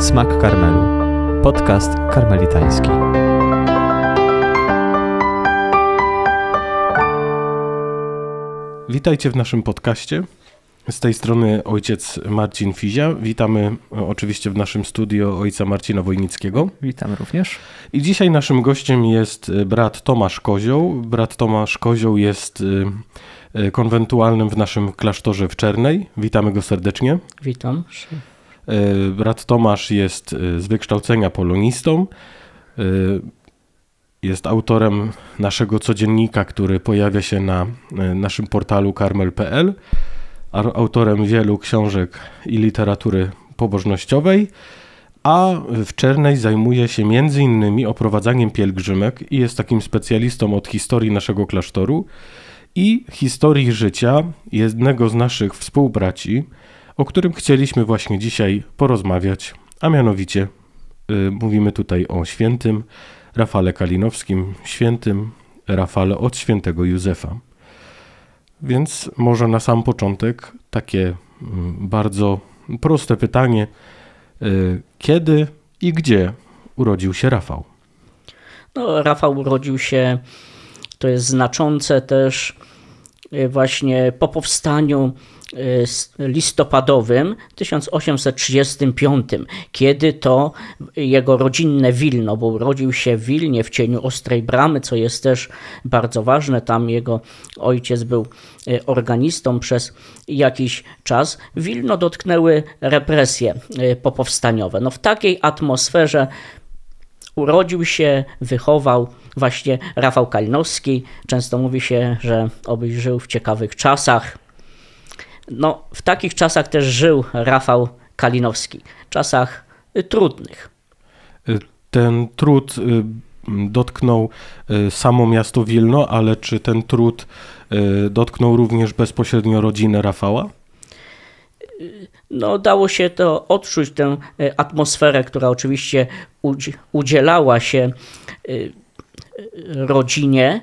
Smak Karmelu. Podcast karmelitański. Witajcie w naszym podcaście. Z tej strony ojciec Marcin Fizia. Witamy e, oczywiście w naszym studio ojca Marcina Wojnickiego. Witam również. I dzisiaj naszym gościem jest e, brat Tomasz Kozioł. Brat Tomasz Kozioł jest e, konwentualnym w naszym klasztorze w Czernej. Witamy go serdecznie. Witam. E, brat Tomasz jest e, z wykształcenia polonistą. E, jest autorem naszego codziennika, który pojawia się na naszym portalu karmel.pl. Autorem wielu książek i literatury pobożnościowej. A w Czernej zajmuje się m.in. oprowadzaniem pielgrzymek i jest takim specjalistą od historii naszego klasztoru i historii życia jednego z naszych współbraci, o którym chcieliśmy właśnie dzisiaj porozmawiać, a mianowicie y, mówimy tutaj o świętym Rafale Kalinowskim, świętym Rafale od świętego Józefa. Więc może na sam początek takie mm, bardzo proste pytanie: y, kiedy i gdzie urodził się Rafał? No, Rafał urodził się, to jest znaczące też y, właśnie po powstaniu Y, listopadowym 1835, kiedy to jego rodzinne Wilno, bo urodził się w Wilnie w cieniu Ostrej Bramy, co jest też bardzo ważne, tam jego ojciec był y, organistą przez jakiś czas, Wilno dotknęły represje y, popowstaniowe. No w takiej atmosferze urodził się, wychował właśnie Rafał Kalinowski. Często mówi się, że obyś żył w ciekawych czasach. No, w takich czasach też żył Rafał Kalinowski, czasach y, trudnych. Y, ten trud y, dotknął samo miasto Wilno, ale czy ten trud dotknął również bezpośrednio rodzinę Rafała? No, dało się to odczuć, tę atmosferę, która oczywiście udzielała się rodzinie,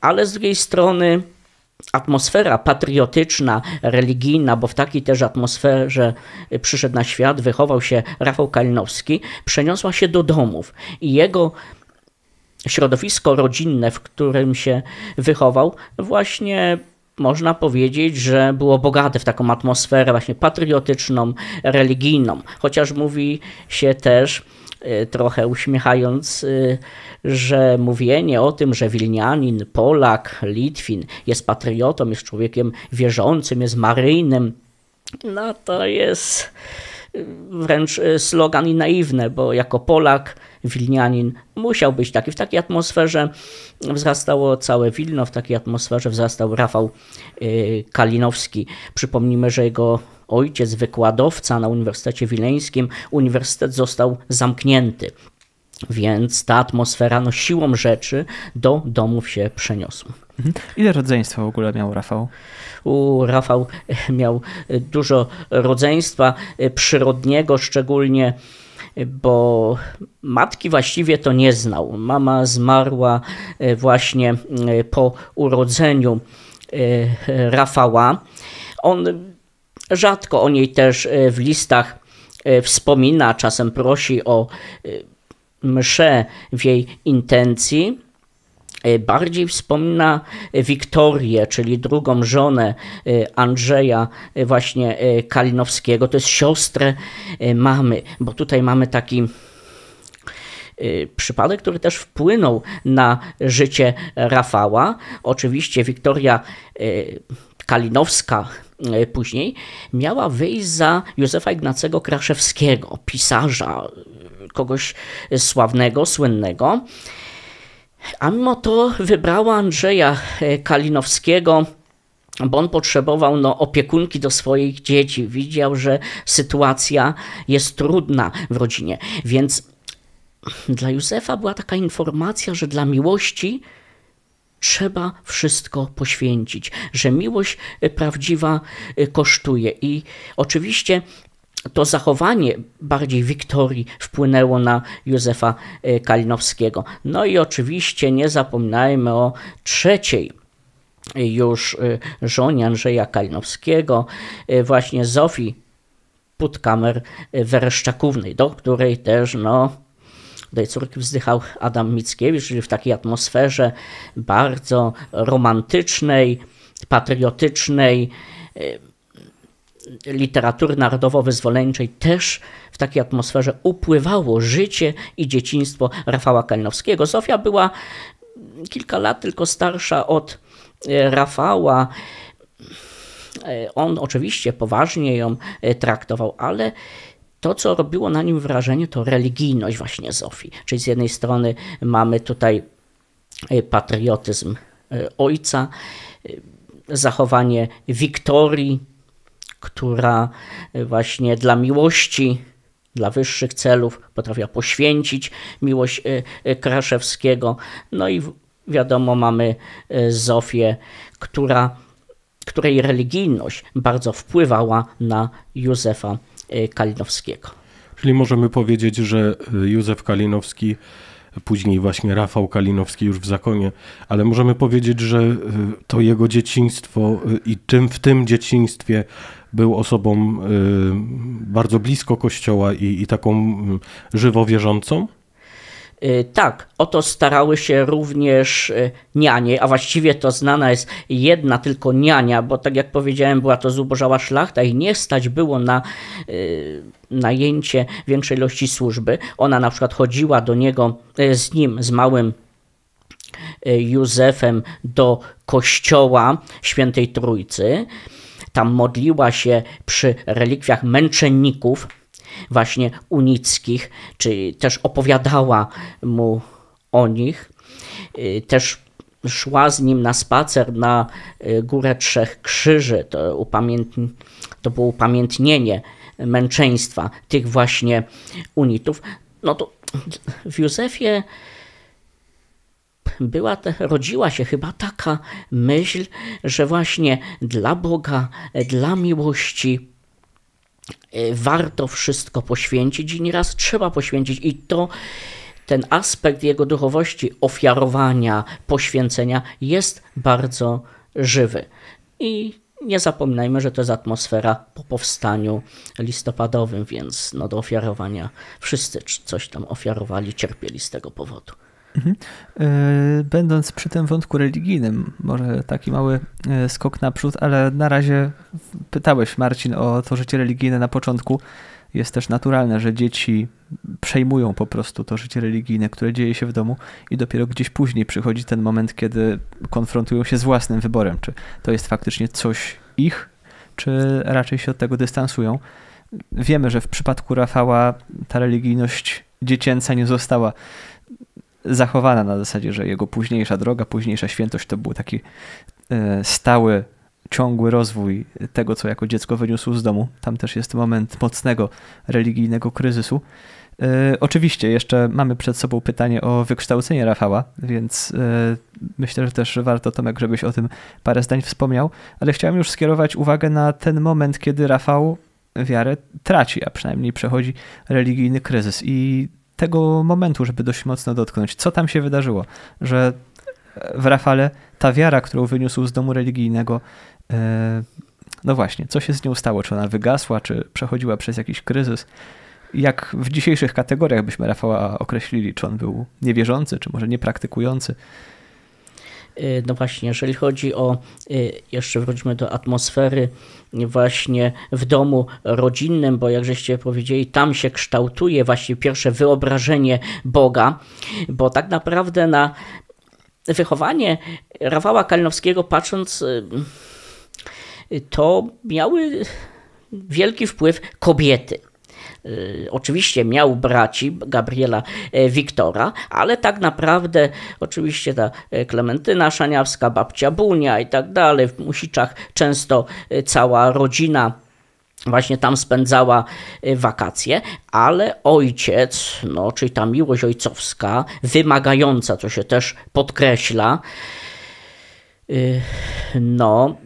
ale z drugiej strony atmosfera patriotyczna, religijna, bo w takiej też atmosferze przyszedł na świat, wychował się Rafał Kalinowski, przeniosła się do domów i jego środowisko rodzinne, w którym się wychował, właśnie można powiedzieć, że było bogate w taką atmosferę właśnie patriotyczną, religijną. Chociaż mówi się też, Y, trochę uśmiechając, y, że mówienie o tym, że Wilnianin, Polak, Litwin jest patriotą, jest człowiekiem wierzącym, jest maryjnym, no to jest wręcz y, slogan i naiwne, bo jako Polak, Wilnianin musiał być taki. W takiej atmosferze wzrastało całe Wilno, w takiej atmosferze wzrastał Rafał y, Kalinowski. Przypomnijmy, że jego ojciec, wykładowca na Uniwersytecie Wileńskim, uniwersytet został zamknięty. Więc ta atmosfera no, siłą rzeczy do domów się przeniosła. Mhm. Ile rodzeństwa w ogóle miał Rafał? U, Rafał e, miał e, dużo rodzeństwa e, przyrodniego, szczególnie bo matki właściwie to nie znał. Mama zmarła właśnie po urodzeniu Rafała. On rzadko o niej też w listach wspomina, czasem prosi o mszę w jej intencji e, bardziej wspomina Wiktorię, czyli drugą żonę e, Andrzeja e, właśnie Kalinowskiego, to jest siostrę mamy, bo tutaj mamy taki przypadek, który też wpłynął na życie Rafała. Oczywiście Wiktoria Kalinowska później miała wyjść za Józefa Ignacego Kraszewskiego, pisarza kogoś sławnego, słynnego. A mimo to wybrała Andrzeja e, Kalinowskiego bo on potrzebował no, opiekunki do swoich dzieci. Widział, że sytuacja jest trudna w rodzinie. Więc dla Józefa była taka informacja, że dla miłości trzeba wszystko poświęcić, że miłość e, prawdziwa e, kosztuje. I oczywiście to zachowanie bardziej Wiktorii wpłynęło na Józefa e, Kalinowskiego. No i oczywiście nie zapominajmy o trzeciej e, już e, żonie Andrzeja Kalinowskiego, właśnie Zofii Putkamer Wereszczakównej, do której też no, tej córki wzdychał Adam Mickiewicz, czyli w takiej atmosferze bardzo romantycznej, patriotycznej, literatury narodowo-wyzwoleńczej też w takiej atmosferze upływało życie i dzieciństwo Rafała Kalinowskiego. Zofia była kilka lat tylko starsza od e, Rafała. E, on oczywiście poważnie ją e, traktował, ale to, co robiło na nim wrażenie, to religijność właśnie Zofii. Czyli z jednej strony mamy tutaj patriotyzm ojca, zachowanie Wiktorii, która y, właśnie dla miłości, dla wyższych celów potrafiła poświęcić miłość y, y, Kraszewskiego. No i wiadomo, mamy Zofię, która, której religijność bardzo wpływała na Józefa Kalinowskiego. Czyli możemy powiedzieć, że Józef Kalinowski później właśnie Rafał Kalinowski już w zakonie, ale możemy powiedzieć, że y, to jego dzieciństwo y, i tym, w tym dzieciństwie był osobą y, bardzo blisko kościoła i, i taką żywo wierzącą? Y, tak, o to starały się również y, nianie, a właściwie to znana jest jedna tylko niania, bo tak jak powiedziałem, była to zubożała szlachta i nie stać było na y, najęcie większej ilości służby. Ona na przykład chodziła do niego z nim, z małym Józefem do kościoła świętej Trójcy. Tam modliła się przy relikwiach męczenników, właśnie unickich, czy też opowiadała mu o nich. Y, też szła z nim na spacer na y, Górę Trzech Krzyży. To, upamiętn... to było upamiętnienie męczeństwa tych właśnie unitów. No to w Józefie była te, rodziła się chyba taka myśl, że właśnie dla Boga, dla miłości Y, warto wszystko poświęcić i nieraz trzeba poświęcić. I to ten aspekt jego duchowości, ofiarowania, poświęcenia jest bardzo żywy. I nie zapominajmy, że to jest atmosfera po powstaniu listopadowym, więc no do ofiarowania wszyscy coś tam ofiarowali, cierpieli z tego powodu. Mhm. E, będąc przy tym wątku religijnym, może taki mały e, skok naprzód, ale na razie pytałeś Marcin o to życie religijne na początku. Jest też naturalne, że dzieci przejmują po prostu to życie religijne, które dzieje się w domu, i dopiero gdzieś później przychodzi ten moment, kiedy konfrontują się z własnym wyborem, czy to jest faktycznie coś ich, czy raczej się od tego dystansują. Wiemy, że w przypadku Rafała ta religijność dziecięca nie została zachowana na zasadzie, że jego późniejsza droga, późniejsza świętość to był taki e, stały, ciągły rozwój tego, co jako dziecko wyniósł z domu. Tam też jest moment mocnego religijnego kryzysu. E, oczywiście jeszcze mamy przed sobą pytanie o wykształcenie Rafała, więc e, myślę, że też warto Tomek, żebyś o tym parę zdań wspomniał, ale chciałem już skierować uwagę na ten moment, kiedy Rafał wiarę traci, a przynajmniej przechodzi religijny kryzys i tego momentu, żeby dość mocno dotknąć. Co tam się wydarzyło? Że e, w Rafale ta wiara, którą wyniósł z domu religijnego, e, no właśnie, co się z nią stało? Czy ona wygasła, czy przechodziła przez jakiś kryzys? Jak w dzisiejszych kategoriach byśmy Rafała określili? Czy on był niewierzący, czy może niepraktykujący? Y, no właśnie, jeżeli chodzi o, y, jeszcze wróćmy do atmosfery właśnie w domu rodzinnym, bo jak żeście powiedzieli, tam się kształtuje właśnie pierwsze wyobrażenie Boga, bo tak naprawdę na wychowanie Rafała Kalinowskiego patrząc, y, to miały wielki wpływ kobiety. Y, oczywiście miał braci Gabriela e, Wiktora, ale tak naprawdę oczywiście ta e, Klementyna Szaniawska, babcia Bunia i tak dalej, w Musiczach często e, cała rodzina właśnie tam spędzała wakacje, ale ojciec, no, czyli ta miłość ojcowska, wymagająca, co się też podkreśla, y, no,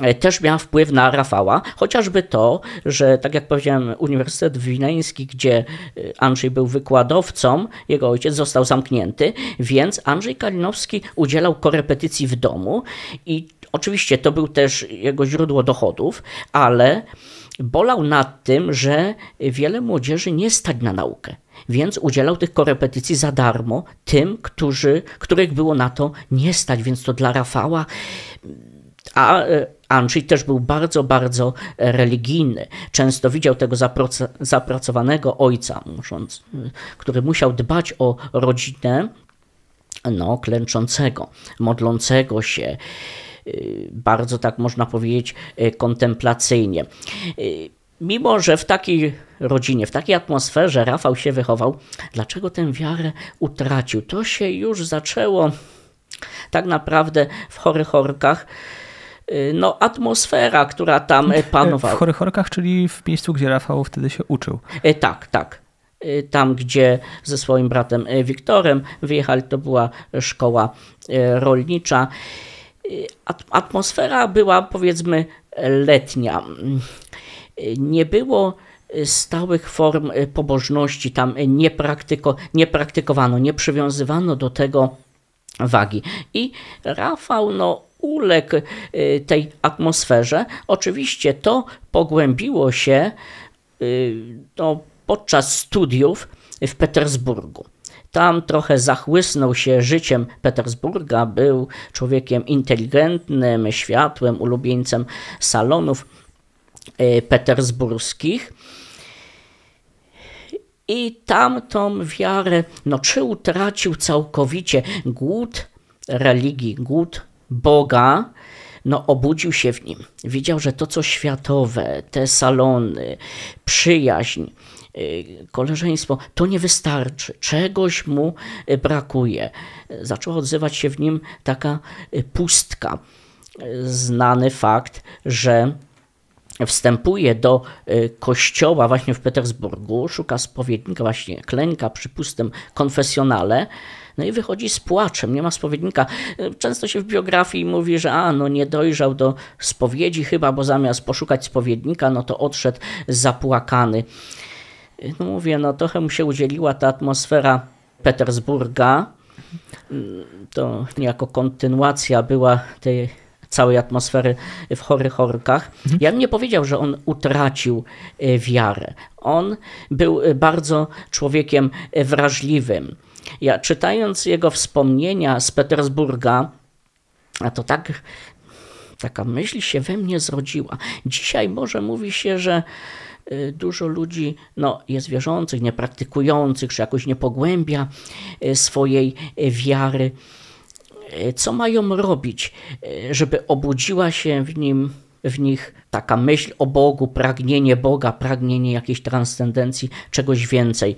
E, też miała wpływ na Rafała, chociażby to, że tak jak powiedziałem, Uniwersytet Wileński, gdzie e, Andrzej był wykładowcą, jego ojciec został zamknięty, więc Andrzej Kalinowski udzielał korepetycji w domu i oczywiście to był też jego źródło dochodów, ale bolał nad tym, że wiele młodzieży nie stać na naukę, więc udzielał tych korepetycji za darmo tym, którzy, których było na to nie stać, więc to dla Rafała a e, Andrzej też był bardzo, bardzo e, religijny. Często widział tego zapracowanego ojca, musząc, y, który musiał dbać o rodzinę, no, klęczącego, modlącego się, y, bardzo tak można powiedzieć, y, kontemplacyjnie. Mimo, że w takiej rodzinie, w takiej atmosferze Rafał się wychował, dlaczego tę wiarę utracił? To się już zaczęło tak naprawdę w chorych orkach Y, no, atmosfera, która tam e, panowała. W Chorychorkach, czyli w miejscu, gdzie Rafał wtedy się uczył. E, tak, tak e, tam gdzie ze swoim bratem Wiktorem wyjechali, to była szkoła rolnicza. Atmosfera była powiedzmy letnia. Nie było stałych form pobożności, tam nie, praktyko, nie praktykowano, nie przywiązywano do tego wagi. I Rafał no, uległ y, tej atmosferze. Oczywiście to pogłębiło się y, no, podczas studiów w Petersburgu. Tam trochę zachłysnął się życiem Petersburga, był człowiekiem inteligentnym, światłym, ulubieńcem salonów y, petersburskich. I tam wiarę, no czy utracił całkowicie głód religii, głód Boga, no, obudził się w nim. Widział, że to, co światowe, te salony, przyjaźń, y, koleżeństwo, to nie wystarczy, czegoś mu y, brakuje. Zaczęła odzywać się w nim taka y, pustka. Znany fakt, że wstępuje do kościoła właśnie w Petersburgu, szuka spowiednika, właśnie klęka przy pustym konfesjonale. No i wychodzi z płaczem, nie ma spowiednika. E, często się w biografii mówi, że a, no nie dojrzał do spowiedzi chyba, bo zamiast poszukać spowiednika, no to odszedł zapłakany. E, no mówię, no trochę mu się udzieliła ta atmosfera Petersburga. E, to niejako kontynuacja była tej całej atmosfery w Chorych Orkach. Mhm. Ja bym nie powiedział, że on utracił wiarę. On był bardzo człowiekiem wrażliwym. Ja czytając jego wspomnienia z Petersburga, a to tak, taka myśl się we mnie zrodziła. Dzisiaj może mówi się, że y, dużo ludzi no, jest wierzących, niepraktykujących, że jakoś nie pogłębia y, swojej y, wiary. Co mają robić, żeby obudziła się w nim w nich taka myśl o Bogu, pragnienie Boga, pragnienie jakiejś transcendencji, czegoś więcej.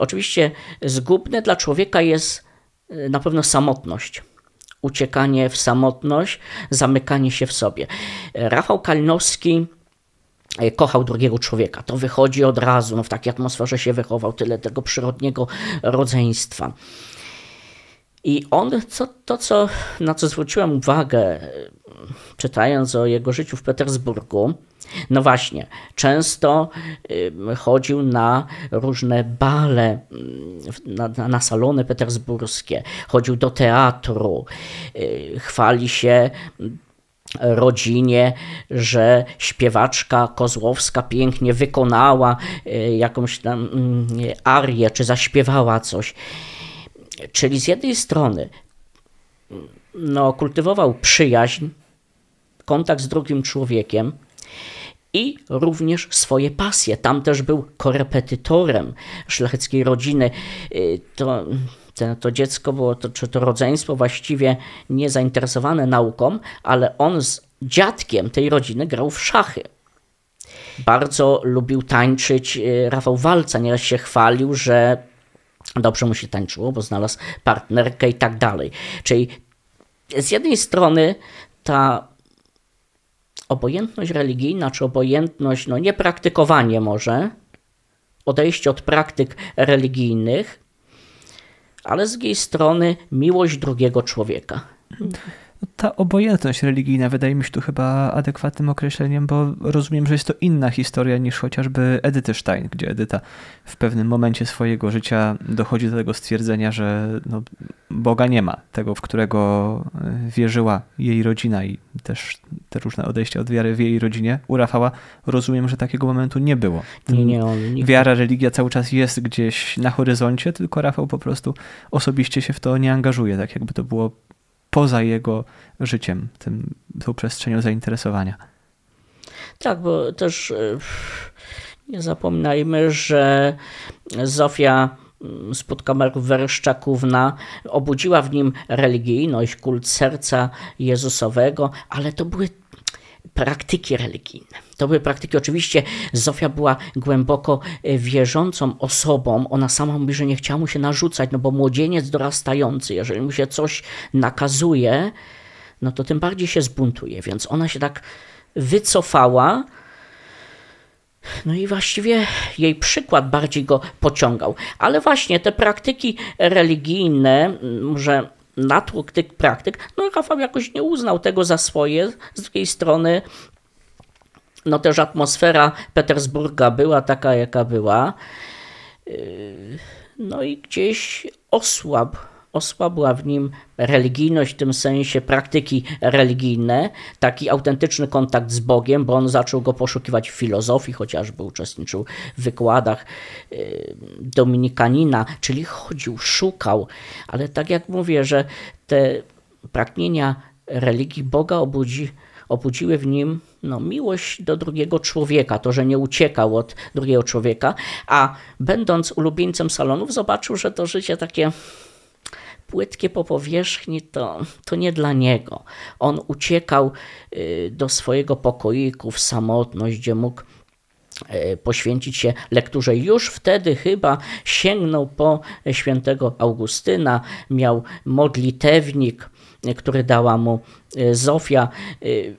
Oczywiście zgubne dla człowieka jest y, na pewno samotność. Uciekanie w samotność, zamykanie się w sobie. Rafał Kalinowski y, kochał drugiego człowieka. To wychodzi od razu, no w takiej atmosferze się wychował, tyle tego przyrodniego rodzeństwa. I on, co, to co, na co zwróciłem uwagę, y, czytając o jego życiu w Petersburgu, no właśnie, często y, chodził na różne bale, mm, na, na salony petersburskie, chodził do teatru, y, chwali się mm, rodzinie, że śpiewaczka Kozłowska pięknie wykonała y, jakąś tam mm, arię, czy zaśpiewała coś. Czyli z jednej strony no, kultywował przyjaźń, kontakt z drugim człowiekiem, i również swoje pasje. Tam też był korepetytorem szlacheckiej rodziny. Y, to, to, to dziecko było, to, czy to rodzeństwo właściwie nie zainteresowane nauką, ale on z dziadkiem tej rodziny grał w szachy. Bardzo lubił tańczyć. Y, Rafał Walca nieraz się chwalił, że dobrze mu się tańczyło, bo znalazł partnerkę i tak dalej. Czyli z jednej strony ta obojętność religijna, czy obojętność, no niepraktykowanie może, odejście od praktyk religijnych, ale z drugiej strony miłość drugiego człowieka ta obojętność religijna wydaje mi się tu chyba adekwatnym określeniem, bo rozumiem, że jest to inna historia niż chociażby Edyty Stein, gdzie Edyta w pewnym momencie swojego życia dochodzi do tego stwierdzenia, że no, Boga nie ma, tego, w którego e, wierzyła jej rodzina i też te różne odejścia od wiary w jej rodzinie. U Rafała rozumiem, że takiego momentu nie było. nie, nie, mm, on, nie. Wiara, religia cały czas jest gdzieś na horyzoncie, tylko Rafał po prostu osobiście się w to nie angażuje, tak jakby to było poza jego życiem, tym, tą przestrzenią zainteresowania. Tak, bo też e, nie zapominajmy, że Zofia spod mm, Werszczakówna obudziła w nim religijność, kult serca Jezusowego, ale to były praktyki religijne. To były praktyki, oczywiście Zofia była głęboko e, wierzącą osobą, ona sama mówi, że nie chciała mu się narzucać, no bo młodzieniec dorastający, jeżeli mu się coś nakazuje, no to tym bardziej się zbuntuje, więc ona się tak wycofała, no i właściwie jej przykład bardziej go pociągał. Ale właśnie te praktyki religijne, może natłok tych praktyk. No Rafał jakoś nie uznał tego za swoje. Z drugiej strony no też atmosfera Petersburga była taka, jaka była. Yy, no i gdzieś osłabł osłabła w nim religijność, w tym sensie praktyki religijne, taki autentyczny kontakt z Bogiem, bo on zaczął go poszukiwać w filozofii, chociażby uczestniczył w wykładach y, dominikanina, czyli chodził, szukał. Ale tak jak mówię, że te pragnienia religii Boga obudzi, obudziły w nim no, miłość do drugiego człowieka, to, że nie uciekał od drugiego człowieka, a będąc ulubieńcem salonów, zobaczył, że to życie takie płytkie po powierzchni, to, to nie dla niego. On uciekał y, do swojego pokoiku w samotność, gdzie mógł e, poświęcić się lekturze. Już wtedy chyba sięgnął po świętego Augustyna, miał modlitewnik, który dała mu e, Zofia. Y,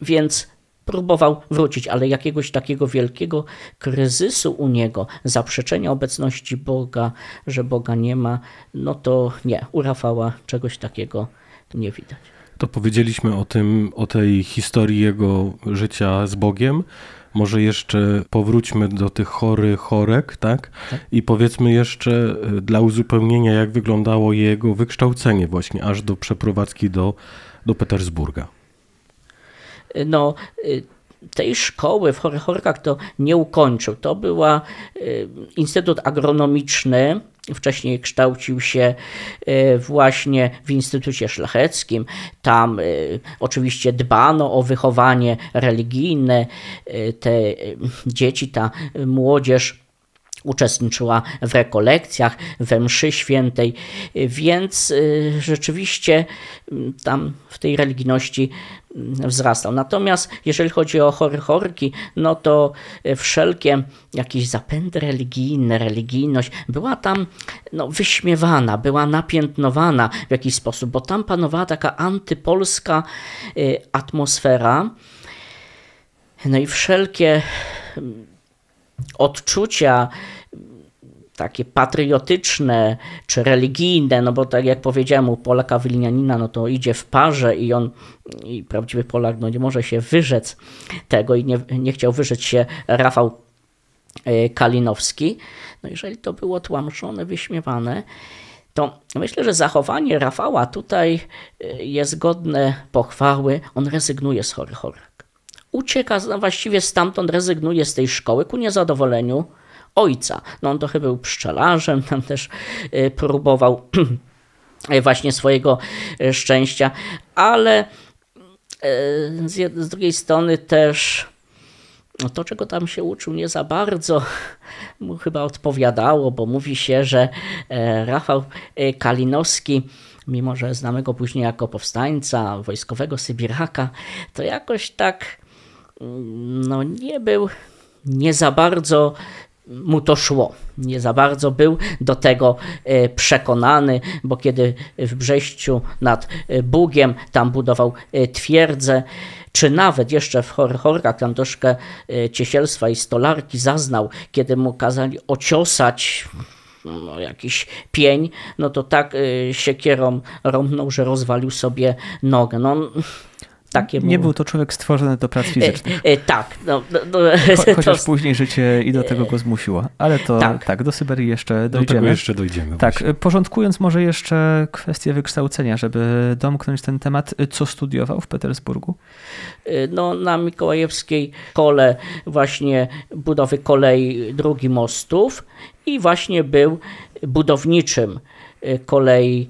więc próbował wrócić, ale jakiegoś takiego wielkiego kryzysu u niego, zaprzeczenia obecności Boga, że Boga nie ma, no to nie, u Rafała czegoś takiego nie widać. To powiedzieliśmy o tym, o tej historii jego życia z Bogiem. Może jeszcze powróćmy do tych chory chorek, tak? tak? I powiedzmy jeszcze e, dla uzupełnienia, jak wyglądało jego wykształcenie właśnie aż do przeprowadzki do, do Petersburga no, y, tej szkoły w Horchorkach to nie ukończył. To była y, Instytut Agronomiczny. Wcześniej kształcił się y, właśnie w Instytucie Szlacheckim. Tam oczywiście dbano o wychowanie religijne. Te dzieci, ta młodzież uczestniczyła w rekolekcjach, we mszy świętej, więc y, rzeczywiście mm, tam w tej religijności mm, wzrastał. Natomiast jeżeli chodzi o chorki, no to y, wszelkie jakieś zapędy religijne, religijność była tam no, wyśmiewana, była napiętnowana w jakiś sposób, bo tam panowała taka antypolska y, atmosfera. No i wszelkie mm, odczucia takie patriotyczne czy religijne, no bo tak jak powiedziałem u Polaka Wilnianina, no to idzie w parze i on, i prawdziwy Polak, no nie może się wyrzec tego i nie, nie chciał wyrzec się Rafał e, Kalinowski. No jeżeli to było tłamszone, wyśmiewane, to myślę, że zachowanie Rafała tutaj e, jest godne pochwały. On rezygnuje z chory chorych ucieka właściwie stamtąd, rezygnuje z tej szkoły ku niezadowoleniu ojca. No on trochę był pszczelarzem, tam też e, próbował e, właśnie swojego e, szczęścia, ale z, z drugiej strony też no, to, czego tam się uczył, nie za bardzo mu chyba odpowiadało, bo mówi się, że Rafał Kalinowski, mimo że znamy go później jako powstańca wojskowego Sybiraka, to jakoś tak no nie był, nie za bardzo mu to szło. Nie za bardzo był do tego e, przekonany, bo kiedy w Brześciu nad e, Bugiem tam budował e, twierdzę, czy nawet jeszcze w Horchorkach tam troszkę ciesielstwa i stolarki zaznał, kiedy mu kazali ociosać no, jakiś pień, no to tak siekierą rąbnął, że rozwalił sobie nogę. No, nie był to człowiek stworzony do prac e, fizycznych. E, e, tak. No, no, no, Cho, chociaż to... później życie i do tego e, go zmusiło. Ale to tak, tak do Syberii jeszcze dojdziemy. Do tego jeszcze dojdziemy. Tak, właśnie. porządkując może jeszcze kwestię wykształcenia, żeby domknąć ten temat, e, co studiował w Petersburgu? No, na Mikołajewskiej kole właśnie budowy kolei, drugi mostów i właśnie był budowniczym kolei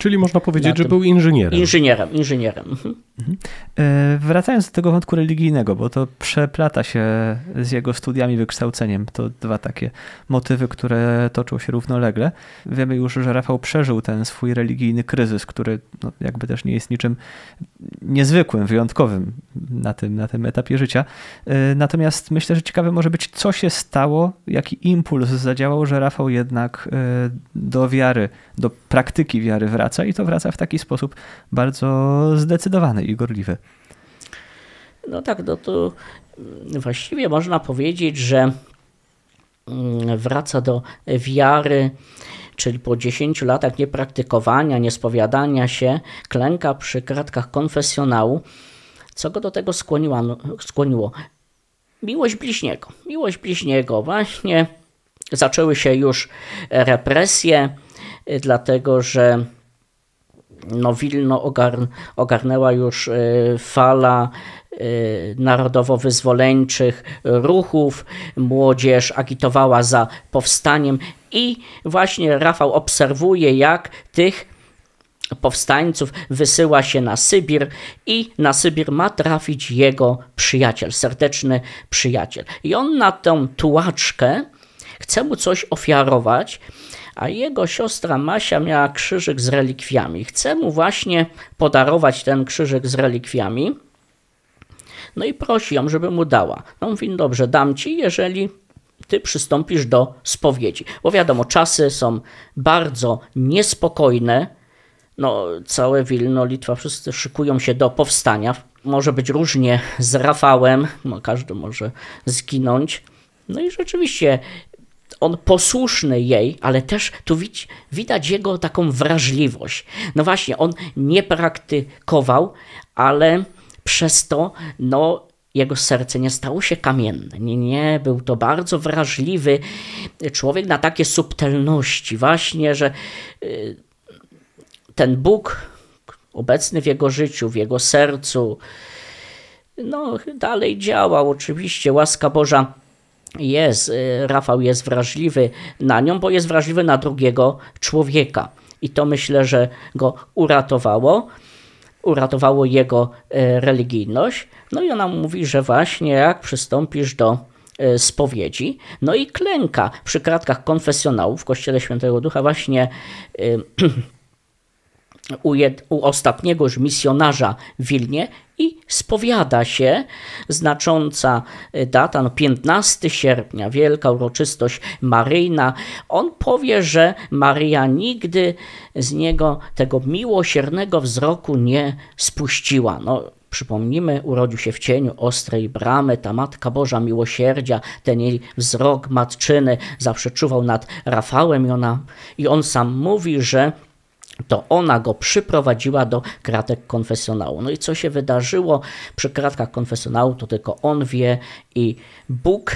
Czyli można powiedzieć, że był inżynierem. Inżynierem, inżynierem. Mhm. Mhm. E, wracając do tego wątku religijnego, bo to przeplata się z jego studiami, wykształceniem. To dwa takie motywy, które toczą się równolegle. Wiemy już, że Rafał przeżył ten swój religijny kryzys, który no, jakby też nie jest niczym niezwykłym, wyjątkowym na tym, na tym etapie życia. Y, natomiast myślę, że ciekawe może być, co się stało, jaki impuls zadziałał, że Rafał jednak y, do wiary, do praktyki wiary wraca i to wraca w taki sposób bardzo zdecydowany i gorliwy. No tak, no to mm, właściwie można powiedzieć, że mm, wraca do wiary czyli po 10 latach niepraktykowania, niespowiadania się, klęka przy kratkach konfesjonału. Co go do tego skłoniła, skłoniło? Miłość bliźniego. Miłość bliźniego. Właśnie zaczęły się już represje, y, dlatego że no, Wilno ogarn ogarnęła już y, fala y, narodowo-wyzwoleńczych ruchów. Młodzież agitowała za powstaniem. I właśnie Rafał obserwuje, jak tych powstańców wysyła się na Sybir i na Sybir ma trafić jego przyjaciel, serdeczny przyjaciel. I on na tę tułaczkę chce mu coś ofiarować, a jego siostra Masia miała krzyżyk z relikwiami. Chce mu właśnie podarować ten krzyżyk z relikwiami. No i prosi ją, żeby mu dała. No mówi, no dobrze, dam ci, jeżeli ty przystąpisz do spowiedzi. Bo wiadomo, czasy są bardzo niespokojne. No, całe Wilno, Litwa, wszyscy szykują się do powstania. Może być różnie z Rafałem, no, każdy może zginąć. No i rzeczywiście on posłuszny jej, ale też tu widać, widać jego taką wrażliwość. No właśnie, on nie praktykował, ale przez to no, jego serce nie stało się kamienne. Nie, nie, był to bardzo wrażliwy człowiek na takie subtelności, właśnie, że y, ten Bóg obecny w jego życiu, w jego sercu, no dalej działał. Oczywiście łaska Boża jest, y, Rafał jest wrażliwy na nią, bo jest wrażliwy na drugiego człowieka. I to myślę, że go uratowało uratowało jego e, religijność. No i ona mówi, że właśnie jak przystąpisz do e, spowiedzi, no i klęka przy kratkach konfesjonału w Kościele Świętego Ducha właśnie e, u, jed, u ostatniegoż misjonarza w Wilnie i spowiada się znacząca y, data, no 15 sierpnia, wielka uroczystość maryjna. On powie, że Maryja nigdy z niego tego miłosiernego wzroku nie spuściła. No, Przypomnijmy, urodził się w cieniu ostrej bramy, ta Matka Boża Miłosierdzia, ten jej wzrok matczyny zawsze czuwał nad Rafałem i, ona, i on sam mówi, że to ona go przyprowadziła do kratek konfesjonału. No i co się wydarzyło przy kratkach konfesjonału, to tylko on wie i Bóg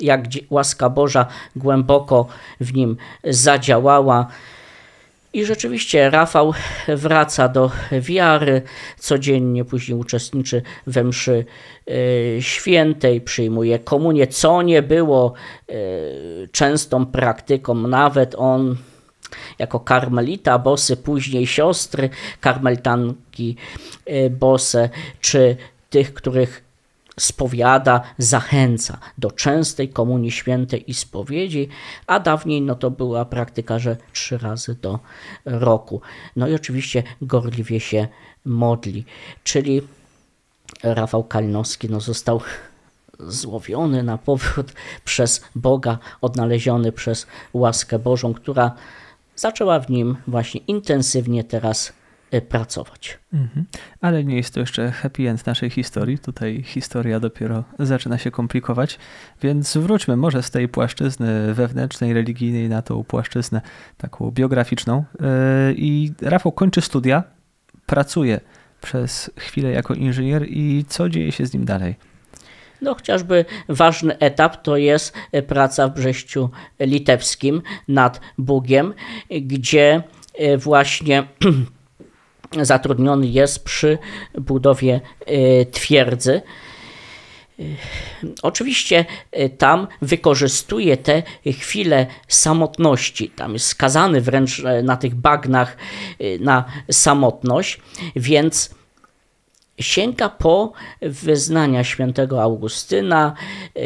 jak łaska Boża głęboko w nim zadziałała. I rzeczywiście Rafał wraca do wiary, codziennie później uczestniczy we mszy y, świętej, przyjmuje komunię, co nie było y, częstą praktyką, nawet on jako karmelita Bosy, później siostry karmeltanki e, Bose, czy tych, których spowiada, zachęca do częstej komunii świętej i spowiedzi, a dawniej no to była praktyka, że trzy razy do roku. No i oczywiście gorliwie się modli, czyli Rafał Kalinowski no, został złowiony na powrót przez Boga, odnaleziony przez łaskę Bożą, która zaczęła w nim właśnie intensywnie teraz y, pracować. Mhm. Ale nie jest to jeszcze happy end naszej historii. Tutaj historia dopiero zaczyna się komplikować, więc wróćmy może z tej płaszczyzny wewnętrznej, religijnej na tą płaszczyznę taką biograficzną. Y, I Rafał kończy studia, pracuje przez chwilę jako inżynier i co dzieje się z nim dalej? No chociażby ważny etap to jest e, praca w Brześciu Litewskim nad Bugiem, gdzie e, właśnie zatrudniony jest przy budowie e, twierdzy. Oczywiście tam wykorzystuje te chwile samotności. Tam jest skazany wręcz na tych bagnach na samotność, więc sięga po wyznania świętego Augustyna, e,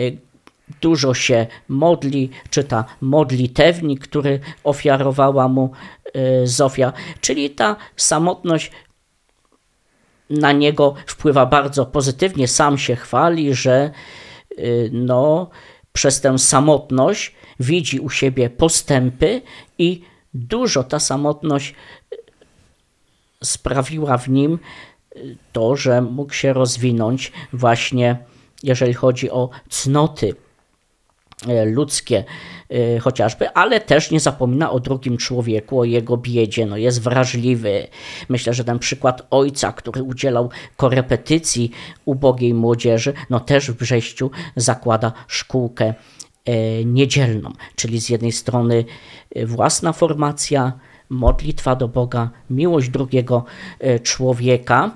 dużo się modli, czyta modlitewnik, który ofiarowała mu e, Zofia, czyli ta samotność na niego wpływa bardzo pozytywnie. Sam się chwali, że e, no, przez tę samotność widzi u siebie postępy i dużo ta samotność sprawiła w nim to, że mógł się rozwinąć właśnie jeżeli chodzi o cnoty e, ludzkie e, chociażby, ale też nie zapomina o drugim człowieku, o jego biedzie, no jest wrażliwy. Myślę, że ten przykład ojca, który udzielał korepetycji ubogiej młodzieży, no też w Brześciu zakłada szkółkę e, niedzielną, czyli z jednej strony własna formacja, modlitwa do Boga, miłość drugiego e, człowieka.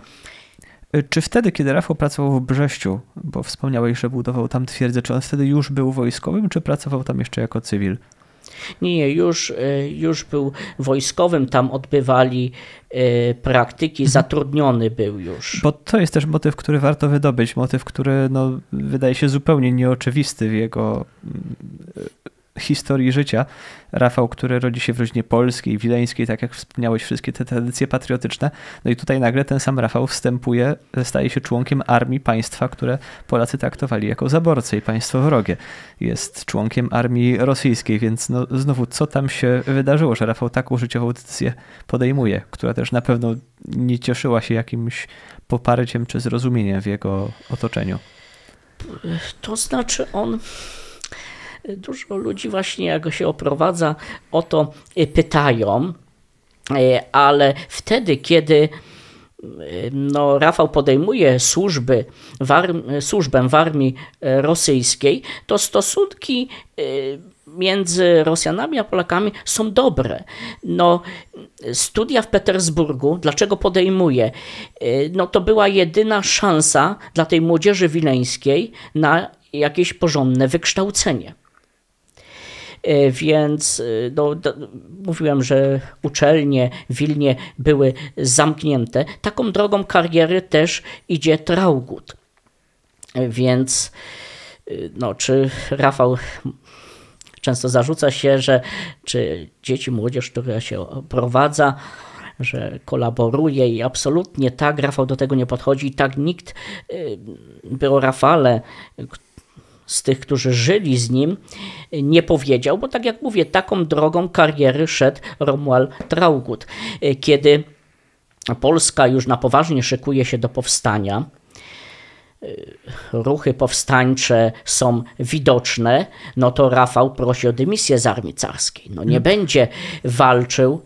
E, czy wtedy, kiedy Rafał pracował w Brześciu, bo wspomniałeś, że budował tam twierdzę, czy on wtedy już był wojskowym, czy pracował tam jeszcze jako cywil? Nie, już, e, już był wojskowym, tam odbywali praktyki, mhm. zatrudniony był już. Bo to jest też motyw, który warto wydobyć, motyw, który no, wydaje się zupełnie nieoczywisty w jego mm, historii życia. Rafał, który rodzi się w rodzinie polskiej, wileńskiej, tak jak wspomniałeś, wszystkie te tradycje patriotyczne. No i tutaj nagle ten sam Rafał wstępuje, staje się członkiem armii państwa, które Polacy traktowali jako zaborcy i państwo wrogie. Jest członkiem armii rosyjskiej, więc no, znowu, co tam się wydarzyło, że Rafał taką życiową decyzję podejmuje, która też na pewno nie cieszyła się jakimś poparciem czy zrozumieniem w jego otoczeniu. To znaczy on dużo ludzi właśnie jak go się oprowadza o to e, pytają, e, ale wtedy, kiedy e, no, Rafał podejmuje służby, w służbę w armii rosyjskiej, to stosunki między Rosjanami a Polakami są dobre. No, studia w Petersburgu, dlaczego podejmuje? No, to była jedyna szansa dla tej młodzieży wileńskiej na jakieś porządne wykształcenie. E, więc e, no, do, mówiłem, że uczelnie w Wilnie były zamknięte. Taką drogą kariery też idzie Traugut. E, więc no, czy Rafał często zarzuca się, że czy dzieci, młodzież, która się prowadza, że kolaboruje i absolutnie tak Rafał do tego nie podchodzi. I tak nikt by o Rafale, z tych, którzy żyli z nim, nie powiedział, bo tak jak mówię, taką drogą kariery szedł Romuald Traugut. Kiedy Polska już na poważnie szykuje się do powstania, e, ruchy powstańcze są widoczne, no to Rafał prosi o dymisję z armii carskiej. No nie hmm. będzie walczył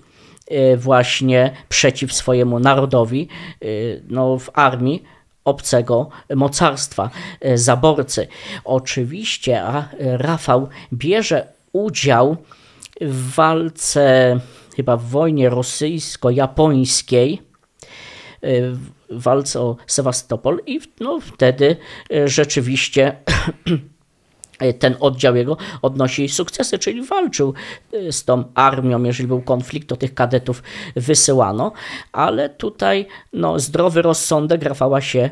e, właśnie przeciw swojemu narodowi e, no, w armii, obcego mocarstwa, e, zaborcy. Oczywiście a Rafał bierze udział w walce, chyba w wojnie rosyjsko-japońskiej, e, w walce o Sewastopol i no, wtedy e, rzeczywiście E, ten oddział jego odnosi sukcesy, czyli walczył e, z tą armią. Jeżeli był konflikt, to tych kadetów wysyłano, ale tutaj no, zdrowy rozsądek Rafała się e,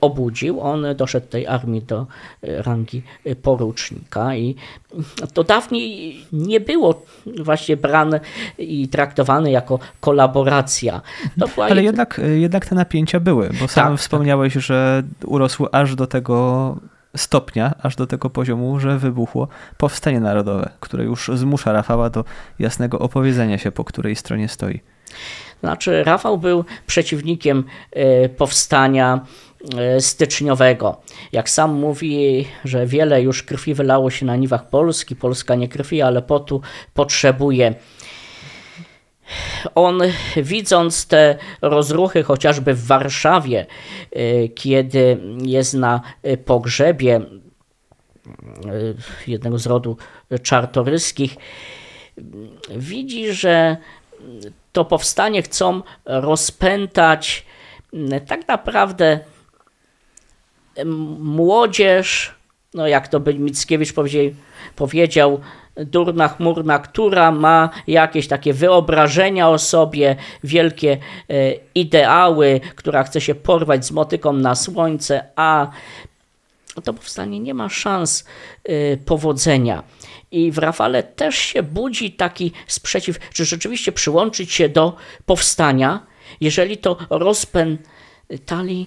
obudził. On doszedł tej armii do rangi porucznika i mm, to dawniej nie było właśnie brane i traktowane jako kolaboracja. Ale jednak, jednak te napięcia były, bo sam tak, tak. wspomniałeś, tak. że urosły aż do tego stopnia, aż do tego poziomu, że wybuchło powstanie narodowe, które już zmusza Rafała do jasnego opowiedzenia się, po której stronie stoi. Znaczy, Rafał był przeciwnikiem e, powstania e, styczniowego. Jak sam mówi, że wiele już krwi wylało się na niwach Polski, Polska nie krwi, ale potu potrzebuje on, widząc te rozruchy chociażby w Warszawie, e, kiedy jest na e, pogrzebie e, jednego z rodu czartoryskich, widzi, że to powstanie chcą rozpętać tak naprawdę młodzież, no jak to by Mickiewicz powiedział, durna, chmurna, która ma jakieś takie wyobrażenia o sobie, wielkie e, ideały, która chce się porwać z motyką na słońce, a to powstanie nie ma szans e, powodzenia. I w Rafale też się budzi taki sprzeciw, czy rzeczywiście przyłączyć się do powstania, jeżeli to rozpętali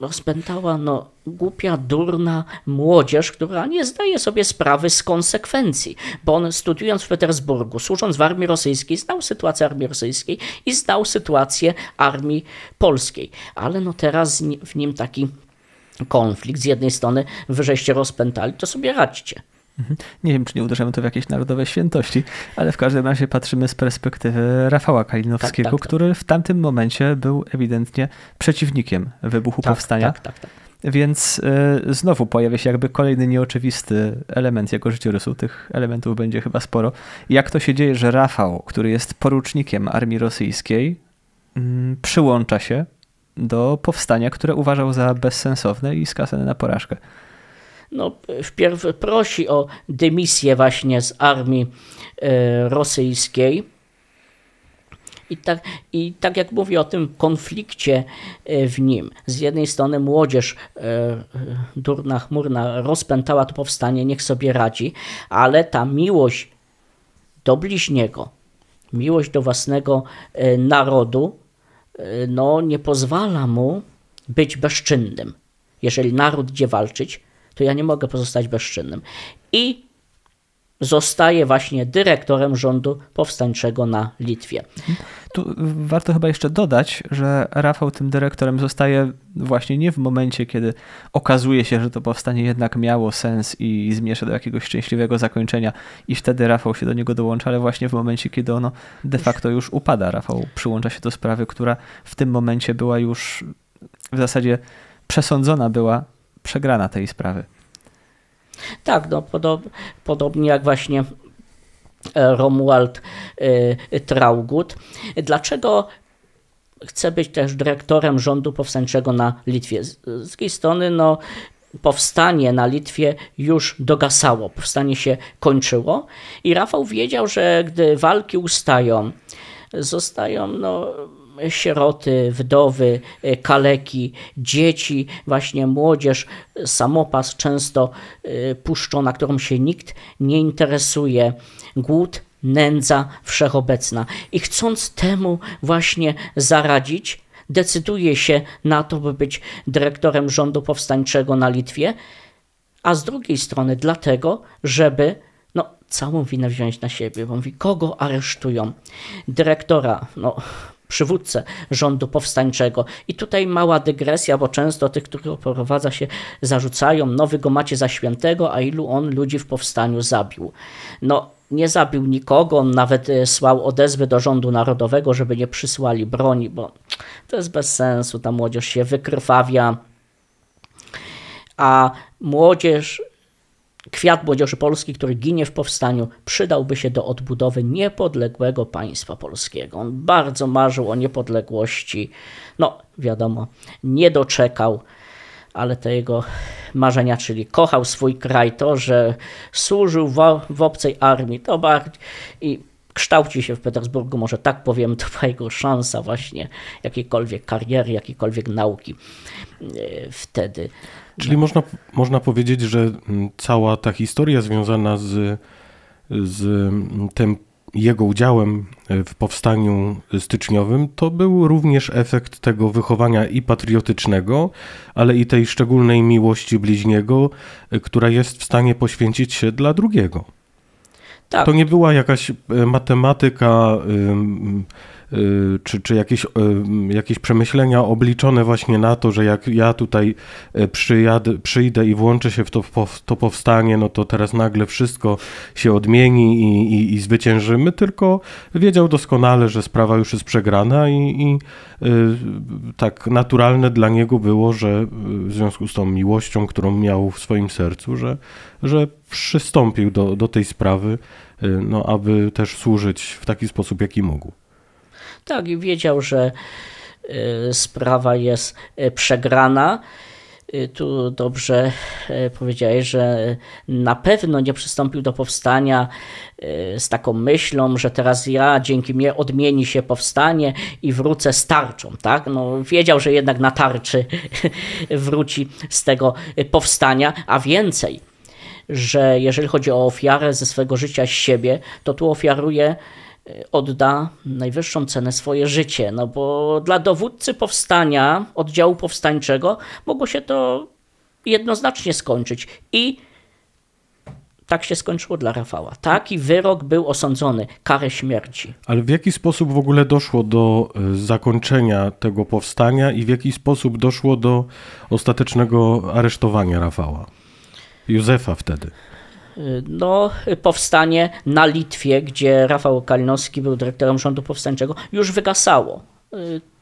rozpętała no, głupia, durna młodzież, która nie zdaje sobie sprawy z konsekwencji, bo on studiując w Petersburgu, służąc w armii rosyjskiej, znał sytuację armii rosyjskiej i znał sytuację armii polskiej. Ale no teraz w nim taki konflikt, z jednej strony wy żeście rozpętali, to sobie radźcie. Mhm. Nie wiem, czy nie uderzamy to w jakieś narodowe świętości, ale w każdym razie patrzymy z perspektywy Rafała Kalinowskiego, tak, tak, tak. który w tamtym momencie był ewidentnie przeciwnikiem wybuchu tak, powstania. Tak, tak, tak. Więc y, znowu pojawia się jakby kolejny nieoczywisty element jego życiorysu. Tych elementów będzie chyba sporo. Jak to się dzieje, że Rafał, który jest porucznikiem armii rosyjskiej, mm, przyłącza się do powstania, które uważał za bezsensowne i skazane na porażkę? no, wpierw prosi o dymisję właśnie z armii e, rosyjskiej. I tak, I tak jak mówię o tym konflikcie e, w nim, z jednej strony młodzież e, durna, chmurna rozpętała to powstanie, niech sobie radzi, ale ta miłość do bliźniego, miłość do własnego narodu, no nie pozwala mu być bezczynnym. Jeżeli naród gdzie walczyć, to ja nie mogę pozostać bezczynnym. I zostaje właśnie dyrektorem rządu powstańczego na Litwie. Tu warto chyba jeszcze dodać, że Rafał tym dyrektorem zostaje właśnie nie w momencie, kiedy okazuje się, że to powstanie jednak miało sens i zmiesza do jakiegoś szczęśliwego zakończenia i wtedy Rafał się do niego dołącza, ale właśnie w momencie, kiedy ono de facto już upada. Rafał przyłącza się do sprawy, która w tym momencie była już w zasadzie przesądzona była przegrana tej sprawy. Tak, no, podob, podobnie jak właśnie e, Romuald e, Traugut. Dlaczego chce być też dyrektorem rządu powstańczego na Litwie? Z, drugiej strony, no, powstanie na Litwie już dogasało, powstanie się kończyło i Rafał wiedział, że gdy walki ustają, zostają no, sieroty, wdowy, e, kaleki, dzieci, właśnie młodzież, samopas często e, puszczona, którą się nikt nie interesuje, głód, nędza wszechobecna. I chcąc temu właśnie zaradzić, decyduje się na to, by być dyrektorem rządu powstańczego na Litwie, a z drugiej strony dlatego, żeby no, całą winę wziąć na siebie. Bo mówi, kogo aresztują? Dyrektora, no przywódcę rządu powstańczego. I tutaj mała dygresja, bo często tych, których oprowadza się, zarzucają, no wy go macie za świętego, a ilu on ludzi w powstaniu zabił. No, nie zabił nikogo, on nawet e, słał odezwy do rządu narodowego, żeby nie przysłali broni, bo to jest bez sensu, ta młodzież się wykrwawia, a młodzież Kwiat młodzieży polskiej, który ginie w powstaniu, przydałby się do odbudowy niepodległego państwa polskiego. On bardzo marzył o niepodległości. No, wiadomo, nie doczekał, ale te jego marzenia, czyli kochał swój kraj, to, że służył w, w obcej armii, to bardziej. I kształci się w Petersburgu, może tak powiem, to była jego szansa właśnie jakiejkolwiek kariery, jakiejkolwiek nauki e, wtedy. Czyli no. można, można powiedzieć, że mm, cała ta historia związana z, z mm, tym jego udziałem e, w powstaniu styczniowym, to był również efekt tego wychowania i patriotycznego, ale i tej szczególnej miłości bliźniego, e, która jest w stanie poświęcić się dla drugiego. Tak. To nie była jakaś e, matematyka y, czy, czy jakieś, e, jakieś przemyślenia obliczone właśnie na to, że jak ja tutaj e, przyjad, przyjdę i włączę się w to, to powstanie, no to teraz nagle wszystko się odmieni i, i, i zwyciężymy, tylko wiedział doskonale, że sprawa już jest przegrana i, i y, tak naturalne dla niego było, że y, w związku z tą miłością, którą miał w swoim sercu, że, że przystąpił do, do tej sprawy Y, no, aby też służyć w taki sposób, jaki mógł. Tak, i wiedział, że y, sprawa jest y, przegrana. Tu dobrze powiedziałeś, że na pewno nie przystąpił do powstania z taką myślą, że teraz ja dzięki mnie odmieni się powstanie i wrócę z tarczą. Tak? No, wiedział, że jednak na tarczy wróci z tego powstania, a więcej że jeżeli chodzi o ofiarę ze swego życia z siebie, to tu ofiaruje e, odda najwyższą cenę swoje życie, no bo dla dowódcy powstania, oddziału powstańczego mogło się to jednoznacznie skończyć i tak się skończyło dla Rafała. Taki wyrok był osądzony, karę śmierci. Ale w jaki sposób w ogóle doszło do e, zakończenia tego powstania i w jaki sposób doszło do ostatecznego aresztowania Rafała? Józefa wtedy. No, powstanie na Litwie, gdzie Rafał Kalinowski był dyrektorem rządu powstańczego, już wygasało.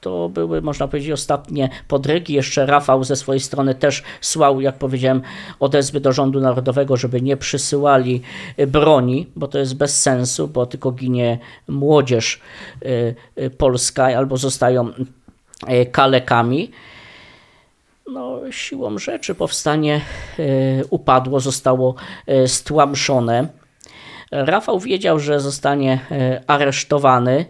To były, można powiedzieć, ostatnie podrygi. Jeszcze Rafał ze swojej strony też słał, jak powiedziałem, odezwy do rządu narodowego, żeby nie przysyłali broni, bo to jest bez sensu, bo tylko ginie młodzież y, y, polska albo zostają y, kalekami no, siłą rzeczy powstanie e, upadło, zostało e, stłamszone. Rafał wiedział, że zostanie e, aresztowany,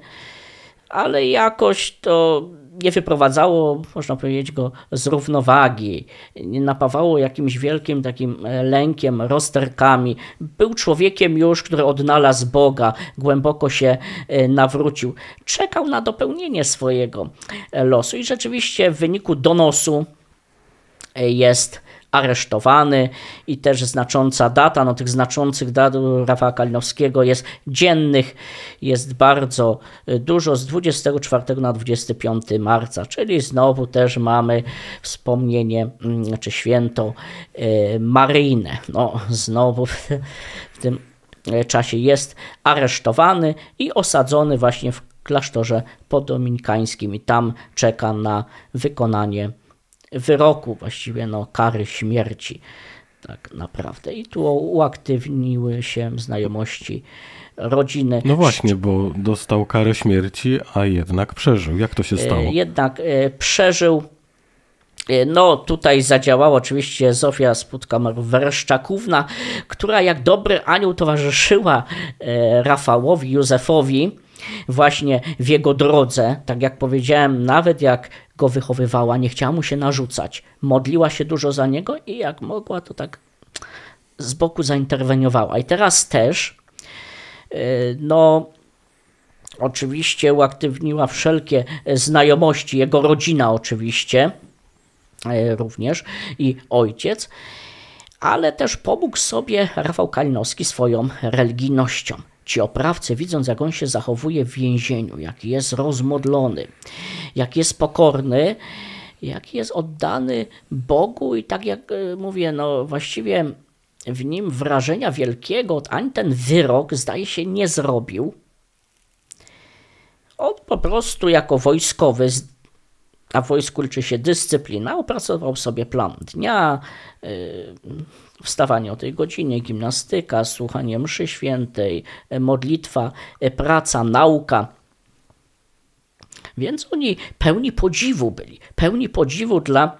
ale jakoś to nie wyprowadzało, można powiedzieć, go z równowagi, nie napawało jakimś wielkim takim lękiem, rozterkami. Był człowiekiem już, który odnalazł Boga, głęboko się nawrócił. Czekał na dopełnienie swojego losu i rzeczywiście w wyniku donosu E, jest aresztowany i też znacząca data, no tych znaczących dat Rafała Kalinowskiego jest dziennych, jest bardzo e, dużo, z 24 na 25 marca, czyli znowu też mamy wspomnienie, mm, czy znaczy święto e, maryjne. No znowu w, w tym czasie jest aresztowany i osadzony właśnie w klasztorze podominkańskim i tam czeka na wykonanie wyroku, właściwie no, kary śmierci tak naprawdę. I tu uaktywniły się znajomości rodziny. No właśnie, bo dostał karę śmierci, a jednak przeżył. Jak to się e, stało? Jednak e, przeżył. E, no, tutaj zadziałała oczywiście Zofia Sputka-Werszczakówna, która jak dobry anioł towarzyszyła Rafałowi, Józefowi właśnie w jego drodze. Tak jak powiedziałem, nawet jak go wychowywała, nie chciała mu się narzucać. Modliła się dużo za niego i jak mogła, to tak z boku zainterweniowała. I teraz też, y, no, oczywiście uaktywniła wszelkie znajomości, jego rodzina oczywiście y, również i ojciec, ale też pomógł sobie Rafał Kalinowski swoją religijnością. Ci oprawcy, widząc jak on się zachowuje w więzieniu, jak jest rozmodlony, jak jest pokorny, jak jest oddany Bogu i tak jak e, mówię, no właściwie w nim wrażenia wielkiego, ani ten wyrok zdaje się nie zrobił. On po prostu jako wojskowy a w wojsku liczy się dyscyplina, opracował sobie plan dnia, y, wstawanie o tej godzinie, gimnastyka, słuchanie mszy świętej, e, modlitwa, e, praca, nauka. Więc oni pełni podziwu byli, pełni podziwu dla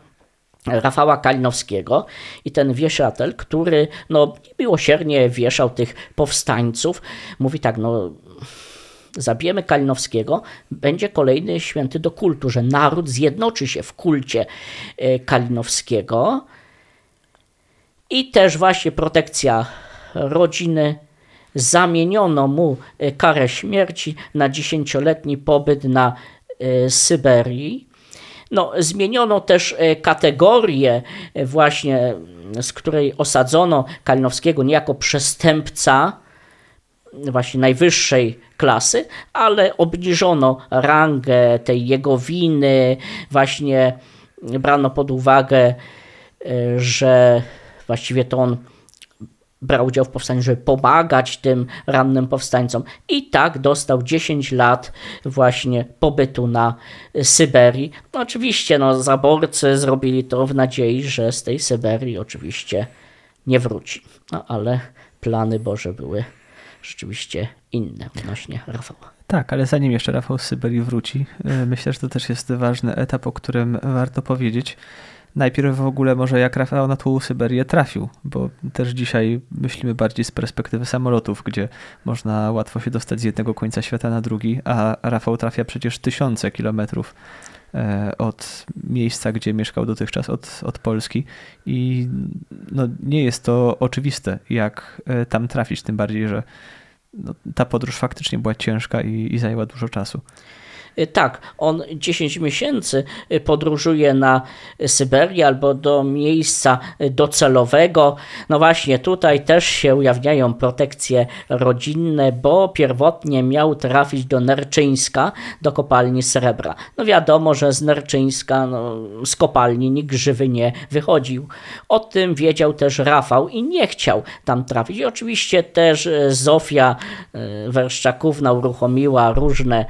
Rafała Kalinowskiego i ten wieszatel, który no, miłosiernie wieszał tych powstańców, mówi tak, no zabijemy Kalinowskiego, będzie kolejny święty do kultu, że naród zjednoczy się w kulcie e, Kalinowskiego. I też właśnie protekcja rodziny. Zamieniono mu e, karę śmierci na dziesięcioletni pobyt na e, Syberii. No, zmieniono też kategorię właśnie, z której osadzono Kalinowskiego niejako przestępca, właśnie najwyższej klasy, ale obniżono rangę tej jego winy, właśnie brano pod uwagę, e, że właściwie to on brał udział w powstaniu, żeby pomagać tym rannym powstańcom. I tak dostał 10 lat właśnie pobytu na Syberii. No oczywiście no, zaborcy zrobili to w nadziei, że z tej Syberii oczywiście nie wróci. No ale plany Boże były rzeczywiście inne odnośnie Rafała. Tak, ale zanim jeszcze Rafał z Syberii wróci, y, myślę, że to też jest ważny etap, o którym warto powiedzieć. Najpierw w ogóle może jak Rafał na tą Syberię trafił, bo też dzisiaj myślimy bardziej z perspektywy samolotów, gdzie można łatwo się dostać z jednego końca świata na drugi, a Rafał trafia przecież tysiące kilometrów E, od miejsca, gdzie mieszkał dotychczas, od, od Polski. I no, nie jest to oczywiste, jak e, tam trafić, tym bardziej, że no, ta podróż faktycznie była ciężka i, i zajęła dużo czasu. Y, tak, on 10 miesięcy y, podróżuje na Syberię albo do miejsca y, docelowego. No właśnie, tutaj też się ujawniają protekcje rodzinne, bo pierwotnie miał trafić do Nerczyńska, do kopalni srebra. No wiadomo, że z Nerczyńska, no, z kopalni nikt żywy nie wychodził. O tym wiedział też Rafał i nie chciał tam trafić. I oczywiście też Zofia Werszczakówna uruchomiła różne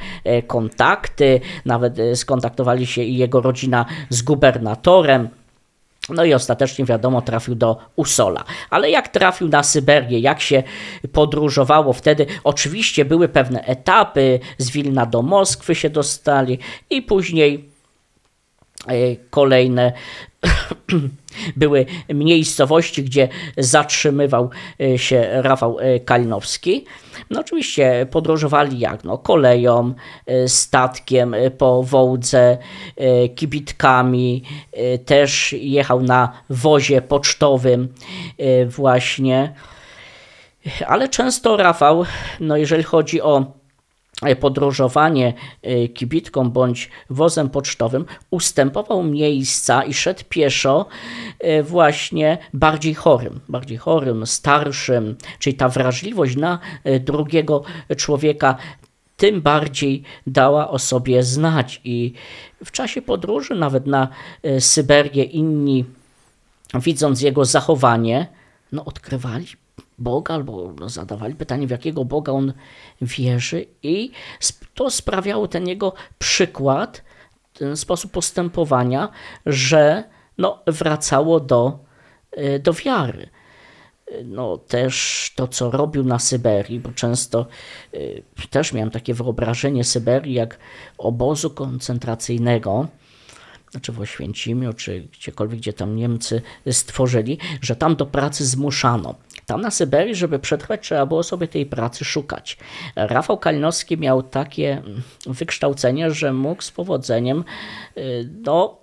kontakty kontakty, nawet y, skontaktowali się i jego rodzina z gubernatorem. No i ostatecznie, wiadomo, trafił do Usola. Ale jak trafił na Syberię, jak się podróżowało wtedy, oczywiście były pewne etapy, z Wilna do Moskwy się dostali i później E, kolejne były miejscowości, gdzie zatrzymywał e, się Rafał e, Kalinowski. No oczywiście podróżowali jak no, koleją, statkiem po Wołdze, kibitkami, też jechał na wozie pocztowym właśnie. Ale często Rafał, no jeżeli chodzi o E, podróżowanie e, kibitką bądź wozem pocztowym, ustępował miejsca i szedł pieszo e, właśnie bardziej chorym, bardziej chorym, starszym, czyli ta wrażliwość na drugiego człowieka tym bardziej dała o sobie znać i w czasie podróży nawet na Syberię inni widząc jego zachowanie, no odkrywali Boga, albo zadawali pytanie, w jakiego Boga on wierzy, i to sprawiało ten jego przykład, ten sposób postępowania, że no, wracało do, y, do wiary. Y, no, też to, co robił na Syberii, bo często y, też miałem takie wyobrażenie Syberii jak obozu koncentracyjnego, czy w Oświęcimiu, czy gdziekolwiek, gdzie tam Niemcy stworzyli, że tam do pracy zmuszano. Tam na Syberii, żeby przetrwać, trzeba było sobie tej pracy szukać. Rafał Kalinowski miał takie mm, wykształcenie, że mógł z powodzeniem do y, no,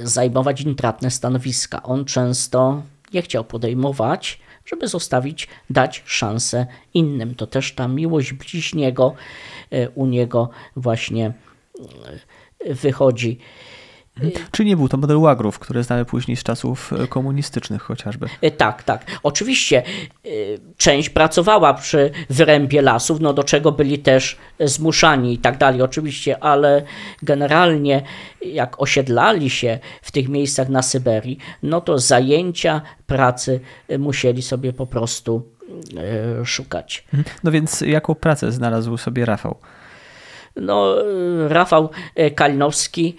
zajmować intratne stanowiska. On często nie chciał podejmować, żeby zostawić, dać szansę innym. To też ta miłość bliźniego y, u niego właśnie y, wychodzi. Mhm. Czy nie był to model łagrów, które znamy później z czasów e, komunistycznych chociażby? E, tak, tak. Oczywiście e, część pracowała przy wyrębie lasów, no do czego byli też zmuszani i tak dalej, oczywiście, ale generalnie jak osiedlali się w tych miejscach na Syberii, no to zajęcia pracy musieli sobie po prostu szukać. Mhm. No więc jaką pracę znalazł sobie Rafał? No, Rafał e, Kalinowski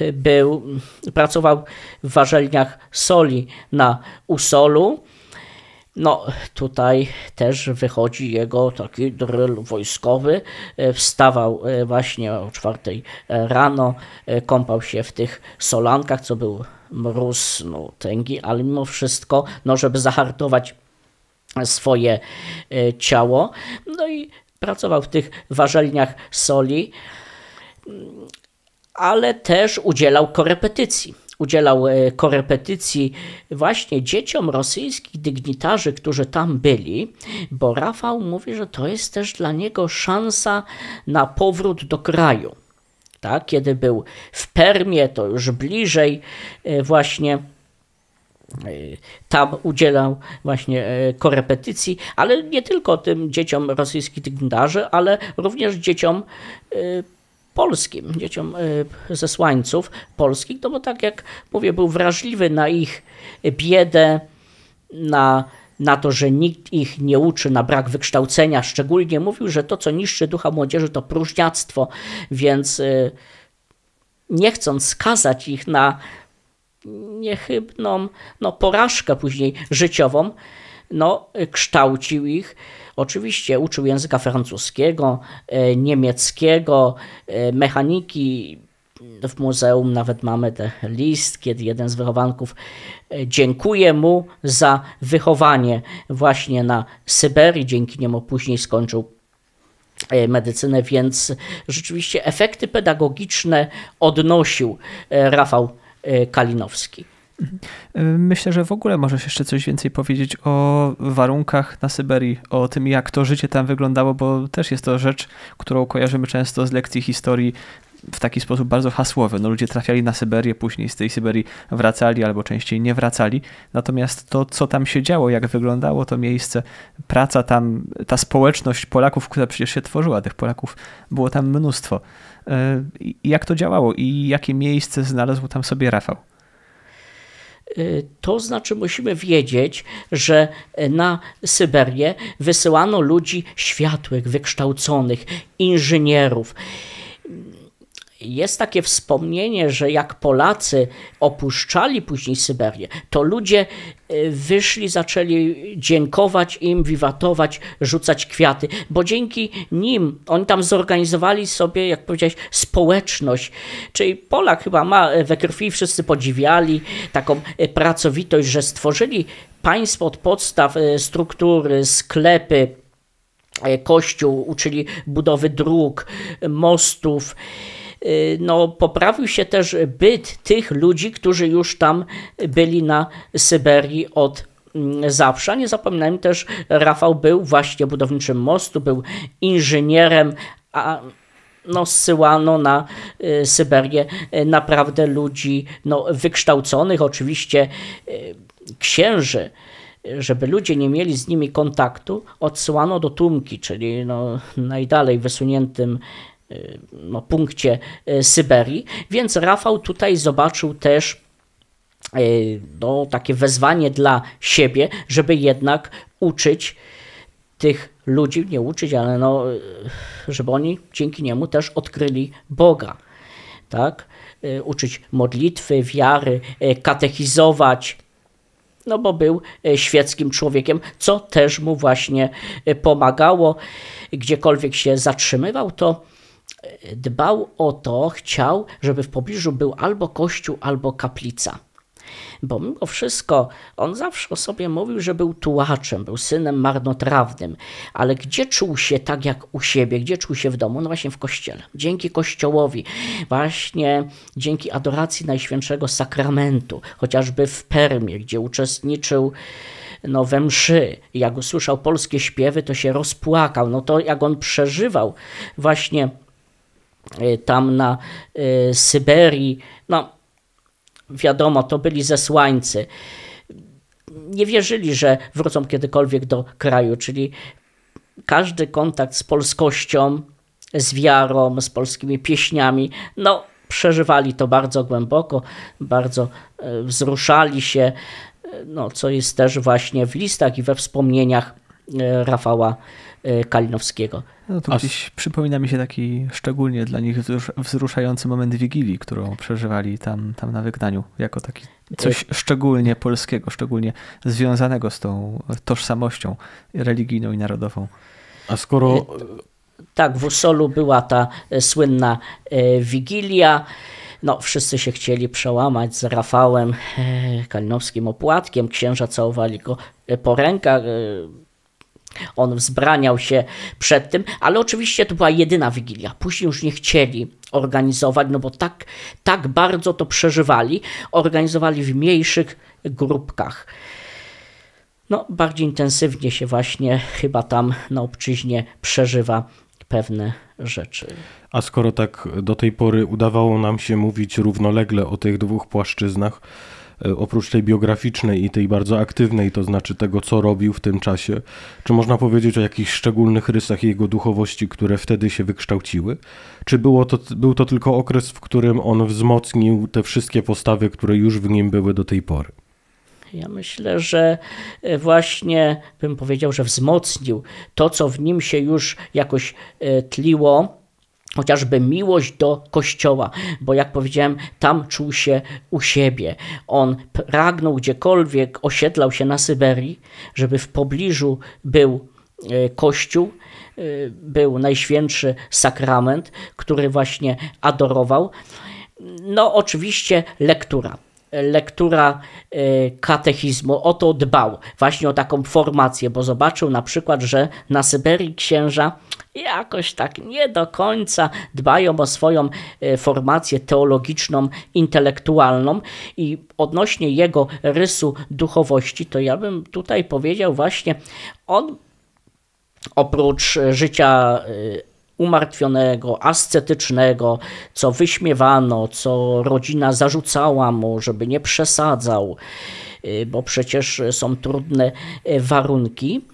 e, był, pracował w warzelniach soli na Usolu. No, tutaj też wychodzi jego taki dryl wojskowy. E, wstawał właśnie o czwartej rano, kąpał się w tych solankach, co był mróz, no, tęgi, ale mimo wszystko, no, żeby zahartować swoje ciało. No i pracował w tych ważelniach soli, ale też udzielał korepetycji. Udzielał e, korepetycji właśnie dzieciom rosyjskich dygnitarzy, którzy tam byli, bo Rafał mówi, że to jest też dla niego szansa na powrót do kraju. Tak? Kiedy był w Permie, to już bliżej e, właśnie E, tam udzielał właśnie e, korepetycji, ale nie tylko tym dzieciom rosyjskich dygnarzy, ale również dzieciom e, polskim, dzieciom zesłańców polskich, no bo tak jak mówię, był wrażliwy na ich biedę, na, na to, że nikt ich nie uczy, na brak wykształcenia. Szczególnie mówił, że to, co niszczy ducha młodzieży, to próżniactwo, więc nie chcąc skazać ich na niechybną no, porażkę później życiową, no, kształcił ich. Oczywiście uczył języka francuskiego, e, niemieckiego, e, mechaniki. W muzeum nawet mamy ten list, kiedy jeden z wychowanków e, dziękuje mu za wychowanie właśnie na Syberii. Dzięki niemu później skończył medycynę, więc rzeczywiście efekty pedagogiczne odnosił Rafał E, Kalinowski. Mhm. E, myślę, że w ogóle możesz jeszcze coś więcej powiedzieć o warunkach na Syberii, o tym, jak to życie tam wyglądało, bo też jest to rzecz, którą kojarzymy często z lekcji historii w taki sposób bardzo hasłowy. No, ludzie trafiali na Syberię, później z tej Syberii wracali albo częściej nie wracali. Natomiast to, co tam się działo, jak wyglądało to miejsce, praca tam, ta społeczność Polaków, która przecież się tworzyła, tych Polaków było tam mnóstwo. E, jak to działało i jakie miejsce znalazł tam sobie Rafał? E, to znaczy, musimy wiedzieć, że e, na Syberię wysyłano ludzi światłych, wykształconych, inżynierów jest takie wspomnienie, że jak Polacy opuszczali później Syberię, to ludzie y, wyszli, zaczęli dziękować im, wiwatować, rzucać kwiaty, bo dzięki nim oni tam zorganizowali sobie, jak powiedziałeś, społeczność. Czyli Polak chyba ma e, we krwi, wszyscy podziwiali taką e, pracowitość, że stworzyli państwo od podstaw, e, struktury, sklepy, kościół, uczyli budowy dróg, mostów. Y, no, poprawił się też byt tych ludzi, którzy już tam byli na Syberii od mm, zawsze. nie zapominajmy też, Rafał był właśnie budowniczym mostu, był inżynierem, a no, zsyłano na y, Syberię y, naprawdę ludzi no, wykształconych, oczywiście księży żeby ludzie nie mieli z nimi kontaktu, odsyłano do Tumki, czyli no, najdalej wysuniętym Y, no, punkcie y, Syberii, więc Rafał tutaj zobaczył też y, no, takie wezwanie dla siebie, żeby jednak uczyć tych ludzi, nie uczyć, ale no, żeby oni dzięki niemu też odkryli Boga. Tak? Uczyć modlitwy, wiary, katechizować, no bo był świeckim człowiekiem, co też mu właśnie pomagało. Gdziekolwiek się zatrzymywał, to dbał o to, chciał, żeby w pobliżu był albo kościół, albo kaplica. Bo mimo wszystko on zawsze o sobie mówił, że był tułaczem, był synem marnotrawnym, ale gdzie czuł się tak jak u siebie, gdzie czuł się w domu? No właśnie w kościele. Dzięki kościołowi, właśnie dzięki adoracji Najświętszego Sakramentu, chociażby w Permie, gdzie uczestniczył no, we mszy. Jak usłyszał polskie śpiewy, to się rozpłakał. No to jak on przeżywał właśnie Y, tam na y, Syberii. No, wiadomo, to byli zesłańcy. Nie wierzyli, że wrócą kiedykolwiek do kraju, czyli każdy kontakt z polskością, z wiarą, z polskimi pieśniami, no, przeżywali to bardzo głęboko, bardzo y, wzruszali się, no, co jest też właśnie w listach i we wspomnieniach Rafała E, Kalinowskiego. No to gdzieś przypomina mi się taki szczególnie dla nich wzruszający moment Wigilii, którą przeżywali tam, tam na wygnaniu, jako taki coś e, szczególnie polskiego, szczególnie związanego z tą tożsamością religijną i narodową. A skoro... E, tak, w Usolu była ta słynna Wigilia, no, wszyscy się chcieli przełamać z Rafałem Kalinowskim opłatkiem, księża całowali go po rękach, on wzbraniał się przed tym, ale oczywiście to była jedyna wigilia. Później już nie chcieli organizować, no bo tak, tak bardzo to przeżywali. Organizowali w mniejszych grupkach. No, bardziej intensywnie się właśnie chyba tam na obczyźnie przeżywa pewne rzeczy. A skoro tak do tej pory udawało nam się mówić równolegle o tych dwóch płaszczyznach, E, oprócz tej biograficznej i tej bardzo aktywnej, to znaczy tego, co robił w tym czasie, czy można powiedzieć o jakichś szczególnych rysach jego duchowości, które wtedy się wykształciły? Czy było to, był to tylko okres, w którym on wzmocnił te wszystkie postawy, które już w nim były do tej pory? Ja myślę, że e, właśnie bym powiedział, że wzmocnił to, co w nim się już jakoś e, tliło chociażby miłość do kościoła, bo jak powiedziałem, tam czuł się u siebie. On pragnął gdziekolwiek, osiedlał się na Syberii, żeby w pobliżu był e, kościół, e, był najświętszy sakrament, który właśnie adorował. No, oczywiście lektura lektura e, katechizmu o to dbał, właśnie o taką formację, bo zobaczył na przykład, że na Syberii księża jakoś tak nie do końca dbają o swoją e, formację teologiczną, intelektualną i odnośnie jego rysu duchowości, to ja bym tutaj powiedział właśnie, on oprócz życia e, umartwionego, ascetycznego, co wyśmiewano, co rodzina zarzucała mu, żeby nie przesadzał, y, bo przecież są trudne y, warunki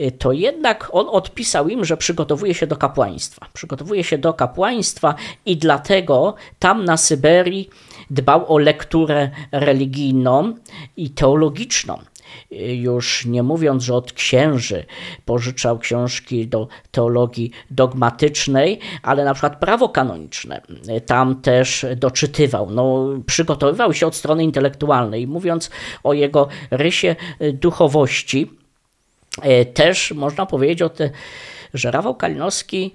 y, to jednak on odpisał im, że przygotowuje się do kapłaństwa. Przygotowuje się do kapłaństwa i dlatego tam na Syberii dbał o lekturę religijną i teologiczną już nie mówiąc, że od księży pożyczał książki do teologii dogmatycznej, ale na przykład prawo kanoniczne tam też doczytywał. No, przygotowywał się od strony intelektualnej. Mówiąc o jego rysie duchowości, e, też można powiedzieć, o te, że Rafał Kalinowski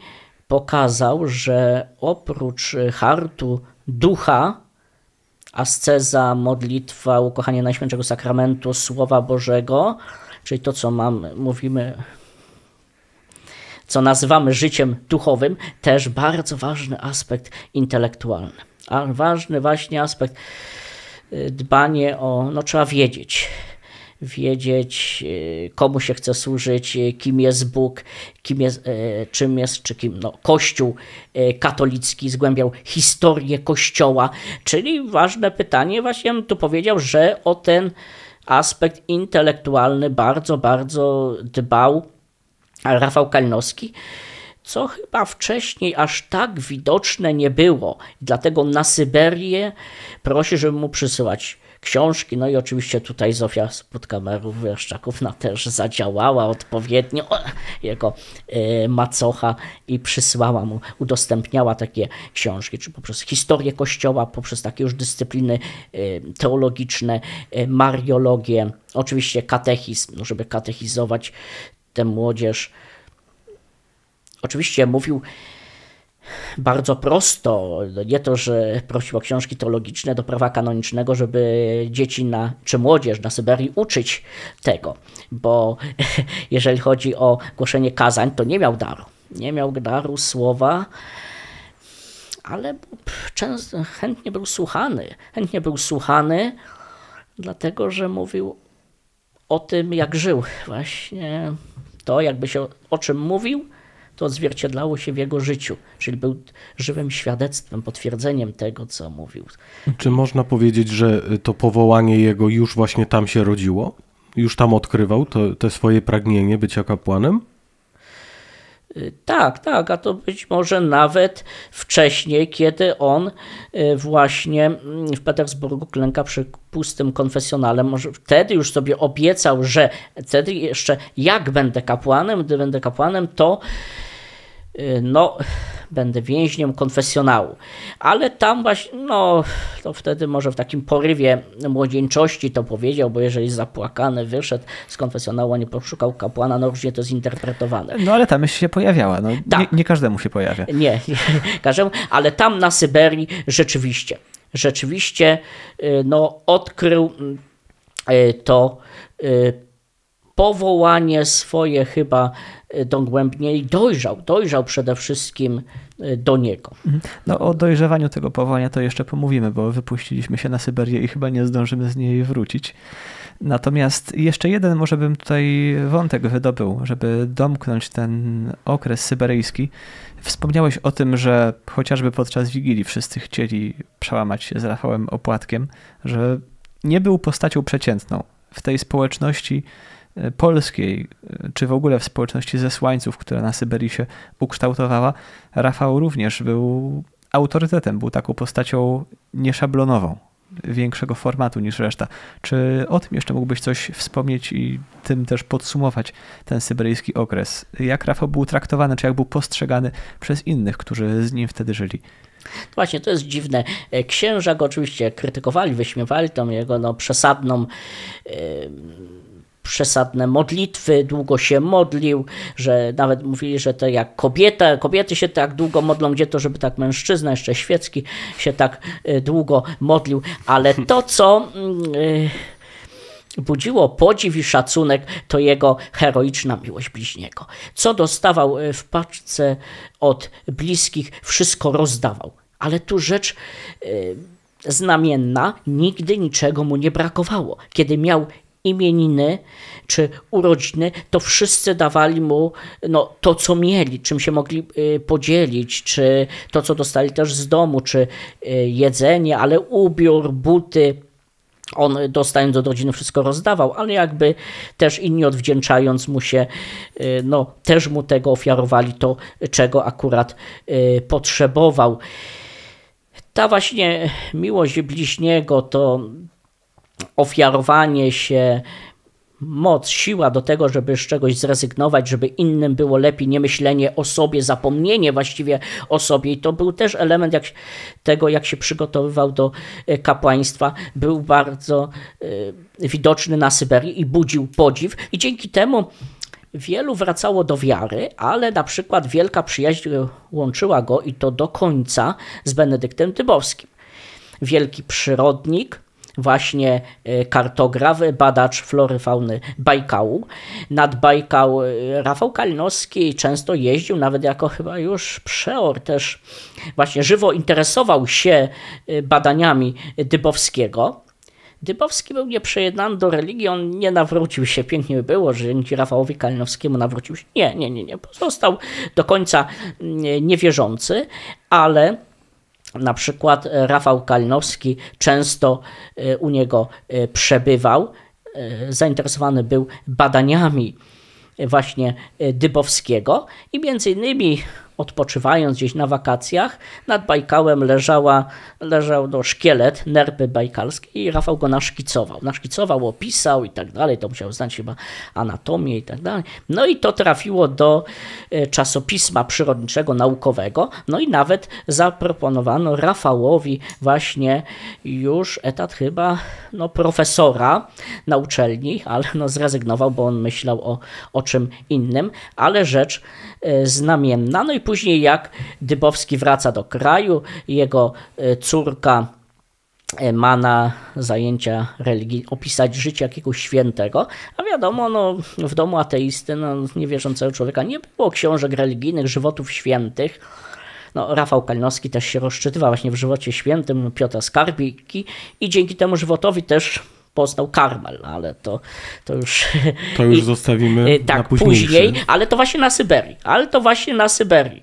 pokazał, że oprócz hartu ducha, asceza, modlitwa, ukochanie Najświętszego Sakramentu, Słowa Bożego, czyli to, co mamy, mówimy, co nazywamy życiem duchowym, też bardzo ważny aspekt intelektualny. A ważny właśnie aspekt y, dbanie o, no trzeba wiedzieć, wiedzieć, y, komu się chce służyć, y, kim jest Bóg, kim jest, y, czym jest, czy kim. No, Kościół katolicki zgłębiał historię Kościoła, czyli ważne pytanie, właśnie tu powiedział, że o ten aspekt intelektualny bardzo, bardzo dbał Rafał Kalinowski, co chyba wcześniej aż tak widoczne nie było. Dlatego na Syberię prosi, żeby mu przysyłać książki. No i oczywiście tutaj Zofia z Podkamerów na też zadziałała odpowiednio jako e, macocha i przysłała mu, udostępniała takie książki, czy poprzez historię Kościoła, poprzez takie już dyscypliny e, teologiczne, e, mariologię, oczywiście katechizm, no, żeby katechizować tę młodzież. Oczywiście mówił bardzo prosto. Nie to, że prosił o książki teologiczne do prawa kanonicznego, żeby dzieci na, czy młodzież na Syberii uczyć tego, bo jeżeli chodzi o głoszenie kazań, to nie miał daru. Nie miał daru słowa, ale często, chętnie był słuchany. Chętnie był słuchany, dlatego że mówił o tym, jak żył. Właśnie to, jakby się o czym mówił, to odzwierciedlało się w jego życiu, czyli był żywym świadectwem, potwierdzeniem tego, co mówił. Czy można powiedzieć, że y, to powołanie jego już właśnie tam się rodziło? Już tam odkrywał to, te swoje pragnienie bycia kapłanem? Y, tak, tak, a to być może nawet wcześniej, kiedy on y, właśnie mm, w Petersburgu klęka przy pustym konfesjonale, może wtedy już sobie obiecał, że wtedy jeszcze jak będę kapłanem, gdy będę kapłanem, to Y, no, będę więźniem konfesjonału. Ale tam właśnie, no, to wtedy może w takim porywie młodzieńczości to powiedział, bo jeżeli zapłakany wyszedł z konfesjonału, a nie poszukał kapłana, no różnie to zinterpretowane. No, ale ta myśl się pojawiała. No, tak. nie, nie każdemu się pojawia. Nie, nie, nie każdemu, ale tam na Syberii rzeczywiście, rzeczywiście, y, no, odkrył y, to powołanie swoje chyba i dojrzał, dojrzał przede wszystkim e, do niego. Mhm. No o dojrzewaniu tego powołania to jeszcze pomówimy, bo wypuściliśmy się na Syberię i chyba nie zdążymy z niej wrócić. Natomiast jeszcze jeden może bym tutaj wątek wydobył, żeby domknąć ten okres syberyjski. Wspomniałeś o tym, że chociażby podczas Wigilii wszyscy chcieli przełamać się z Rafałem Opłatkiem, że nie był postacią przeciętną. W tej społeczności E, polskiej, e, czy w ogóle w społeczności zesłańców, która na Syberii się ukształtowała, Rafał również był autorytetem, był taką postacią nieszablonową, większego formatu niż reszta. Czy o tym jeszcze mógłbyś coś wspomnieć i tym też podsumować ten syberyjski okres? Jak Rafał był traktowany, czy jak był postrzegany przez innych, którzy z nim wtedy żyli? Właśnie, to jest dziwne. E, Księża go oczywiście krytykowali, wyśmiewali tą jego no, przesadną. Yy przesadne modlitwy, długo się modlił, że nawet mówili, że to jak kobieta, kobiety się tak długo modlą, gdzie to, żeby tak mężczyzna, jeszcze świecki się tak e, długo modlił, ale to, co mm, e, budziło podziw i szacunek, to jego heroiczna miłość bliźniego. Co dostawał e, w paczce od bliskich, wszystko rozdawał. Ale tu rzecz znamienna, nigdy niczego mu nie brakowało. Kiedy miał imieniny czy urodziny, to wszyscy dawali mu no, to, co mieli, czym się mogli y, podzielić, czy to, co dostali też z domu, czy y, jedzenie, ale ubiór, buty. On dostając od rodziny wszystko rozdawał, ale jakby też inni odwdzięczając mu się, y, no, też mu tego ofiarowali to, czego akurat potrzebował. Ta właśnie miłość bliźniego to ofiarowanie się, moc, siła do tego, żeby z czegoś zrezygnować, żeby innym było lepiej, nie myślenie o sobie, zapomnienie właściwie o sobie. I to był też element jak, tego, jak się przygotowywał do e, kapłaństwa. Był bardzo y, widoczny na Syberii i budził podziw. I dzięki temu wielu wracało do wiary, ale na przykład wielka przyjaźń łączyła go i to do końca z Benedyktem Tybowskim. Wielki przyrodnik, właśnie e, kartograf, badacz flory fauny Bajkału. Nad Bajkał e, Rafał Kalinowski często jeździł, nawet jako chyba już przeor też właśnie żywo interesował się e, badaniami Dybowskiego. Dybowski był nieprzejednany do religii, on nie nawrócił się, pięknie było, że dzięki Rafałowi Kalinowskiemu nawrócił się. Nie, nie, nie, nie, pozostał do końca mm, niewierzący, ale na przykład e, Rafał Kalinowski często e, u niego e, przebywał, zainteresowany był badaniami właśnie Dybowskiego i między innymi odpoczywając gdzieś na wakacjach, nad Bajkałem leżała, leżał no, szkielet nerpy bajkalskiej i Rafał go naszkicował. Naszkicował, opisał i tak dalej, to musiał znać chyba anatomię i tak dalej. No i to trafiło do e, czasopisma przyrodniczego, naukowego, no i nawet zaproponowano Rafałowi właśnie już etat chyba no, profesora na uczelni, ale no, zrezygnował, bo on myślał o, o czym innym, ale rzecz e, znamienna. No i Później jak Dybowski wraca do kraju, jego e, córka e, ma na zajęcia religii opisać życie jakiegoś świętego, a wiadomo, no, w domu ateisty, no, niewierzącego człowieka nie było książek religijnych, żywotów świętych, no, Rafał Kalinowski też się rozczytywał właśnie w żywocie świętym Piotra Skarbiki i dzięki temu żywotowi też poznał Karmel, no ale to, to już... To już I, zostawimy y, tak, później. Ale to właśnie na Syberii, ale to właśnie na Syberii.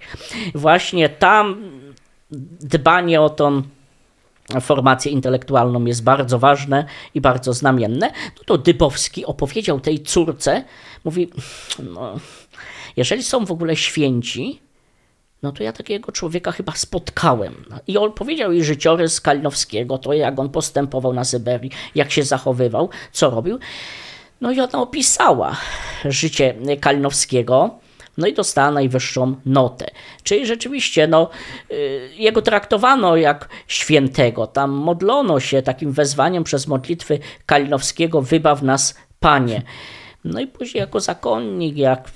Właśnie tam dbanie o tą formację intelektualną jest bardzo ważne i bardzo znamienne. No to Dybowski opowiedział tej córce, mówi, no, jeżeli są w ogóle święci, no to ja takiego człowieka chyba spotkałem. I on powiedział jej życiorys Kalinowskiego, to jak on postępował na Syberii, jak się zachowywał, co robił. No i ona opisała życie Kalinowskiego, no i dostała najwyższą notę. Czyli rzeczywiście, no, y, jego traktowano jak świętego. Tam modlono się takim wezwaniem przez modlitwy Kalinowskiego, wybaw nas, Panie. No i później jako zakonnik, jak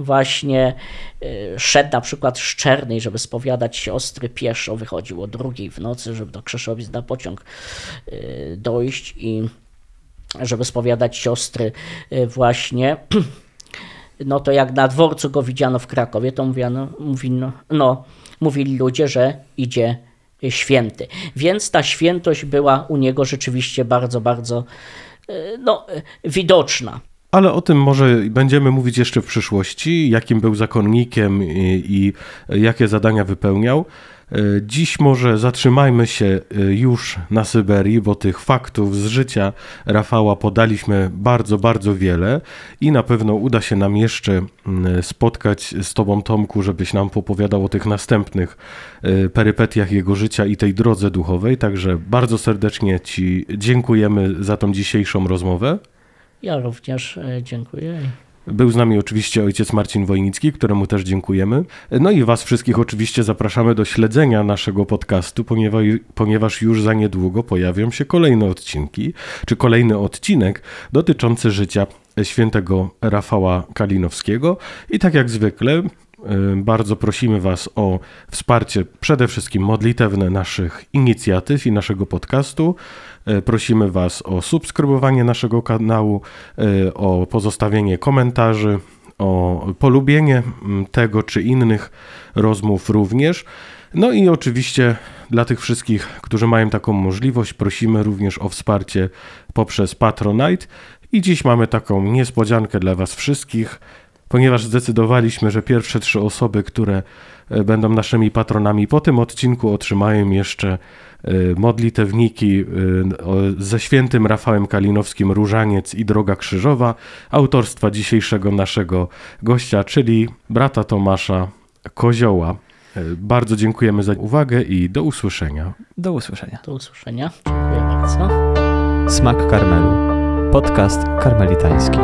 właśnie e, szedł na przykład z Czernej, żeby spowiadać się ostry pieszo, wychodził o drugiej w nocy, żeby do Krzeszowic na pociąg e, dojść i żeby spowiadać siostry e, właśnie no to jak na dworcu go widziano w Krakowie, to mówiano, mówino, no, mówili ludzie, że idzie święty. Więc ta świętość była u niego rzeczywiście bardzo, bardzo no, widoczna ale o tym może będziemy mówić jeszcze w przyszłości, jakim był zakonnikiem i, i jakie zadania wypełniał. E, dziś może zatrzymajmy się e, już na Syberii, bo tych faktów z życia Rafała podaliśmy bardzo, bardzo wiele i na pewno uda się nam jeszcze spotkać z Tobą, Tomku, żebyś nam popowiadał o tych następnych e, perypetiach jego życia i tej drodze duchowej. Także bardzo serdecznie Ci dziękujemy za tą dzisiejszą rozmowę. Ja również e, dziękuję. Był z nami oczywiście ojciec Marcin Wojnicki, któremu też dziękujemy. No i Was wszystkich oczywiście zapraszamy do śledzenia naszego podcastu, ponieważ, ponieważ już za niedługo pojawią się kolejne odcinki, czy kolejny odcinek dotyczący życia świętego Rafała Kalinowskiego. I tak jak zwykle, e, bardzo prosimy Was o wsparcie przede wszystkim modlitewne naszych inicjatyw i naszego podcastu. E, prosimy Was o subskrybowanie naszego kanału, e, o pozostawienie komentarzy, o polubienie mm, tego czy innych rozmów również. No i oczywiście dla tych wszystkich, którzy mają taką możliwość, prosimy również o wsparcie poprzez Patronite. I dziś mamy taką niespodziankę dla Was wszystkich, ponieważ zdecydowaliśmy, że pierwsze trzy osoby, które e, będą naszymi patronami po tym odcinku, otrzymają jeszcze Y, modlitewniki y, ze świętym Rafałem Kalinowskim Różaniec i Droga Krzyżowa, autorstwa dzisiejszego naszego gościa, czyli brata Tomasza Kozioła. Y, bardzo dziękujemy za uwagę i do usłyszenia. Do usłyszenia. Do usłyszenia. Dziękuję bardzo. Smak Karmelu. Podcast karmelitański.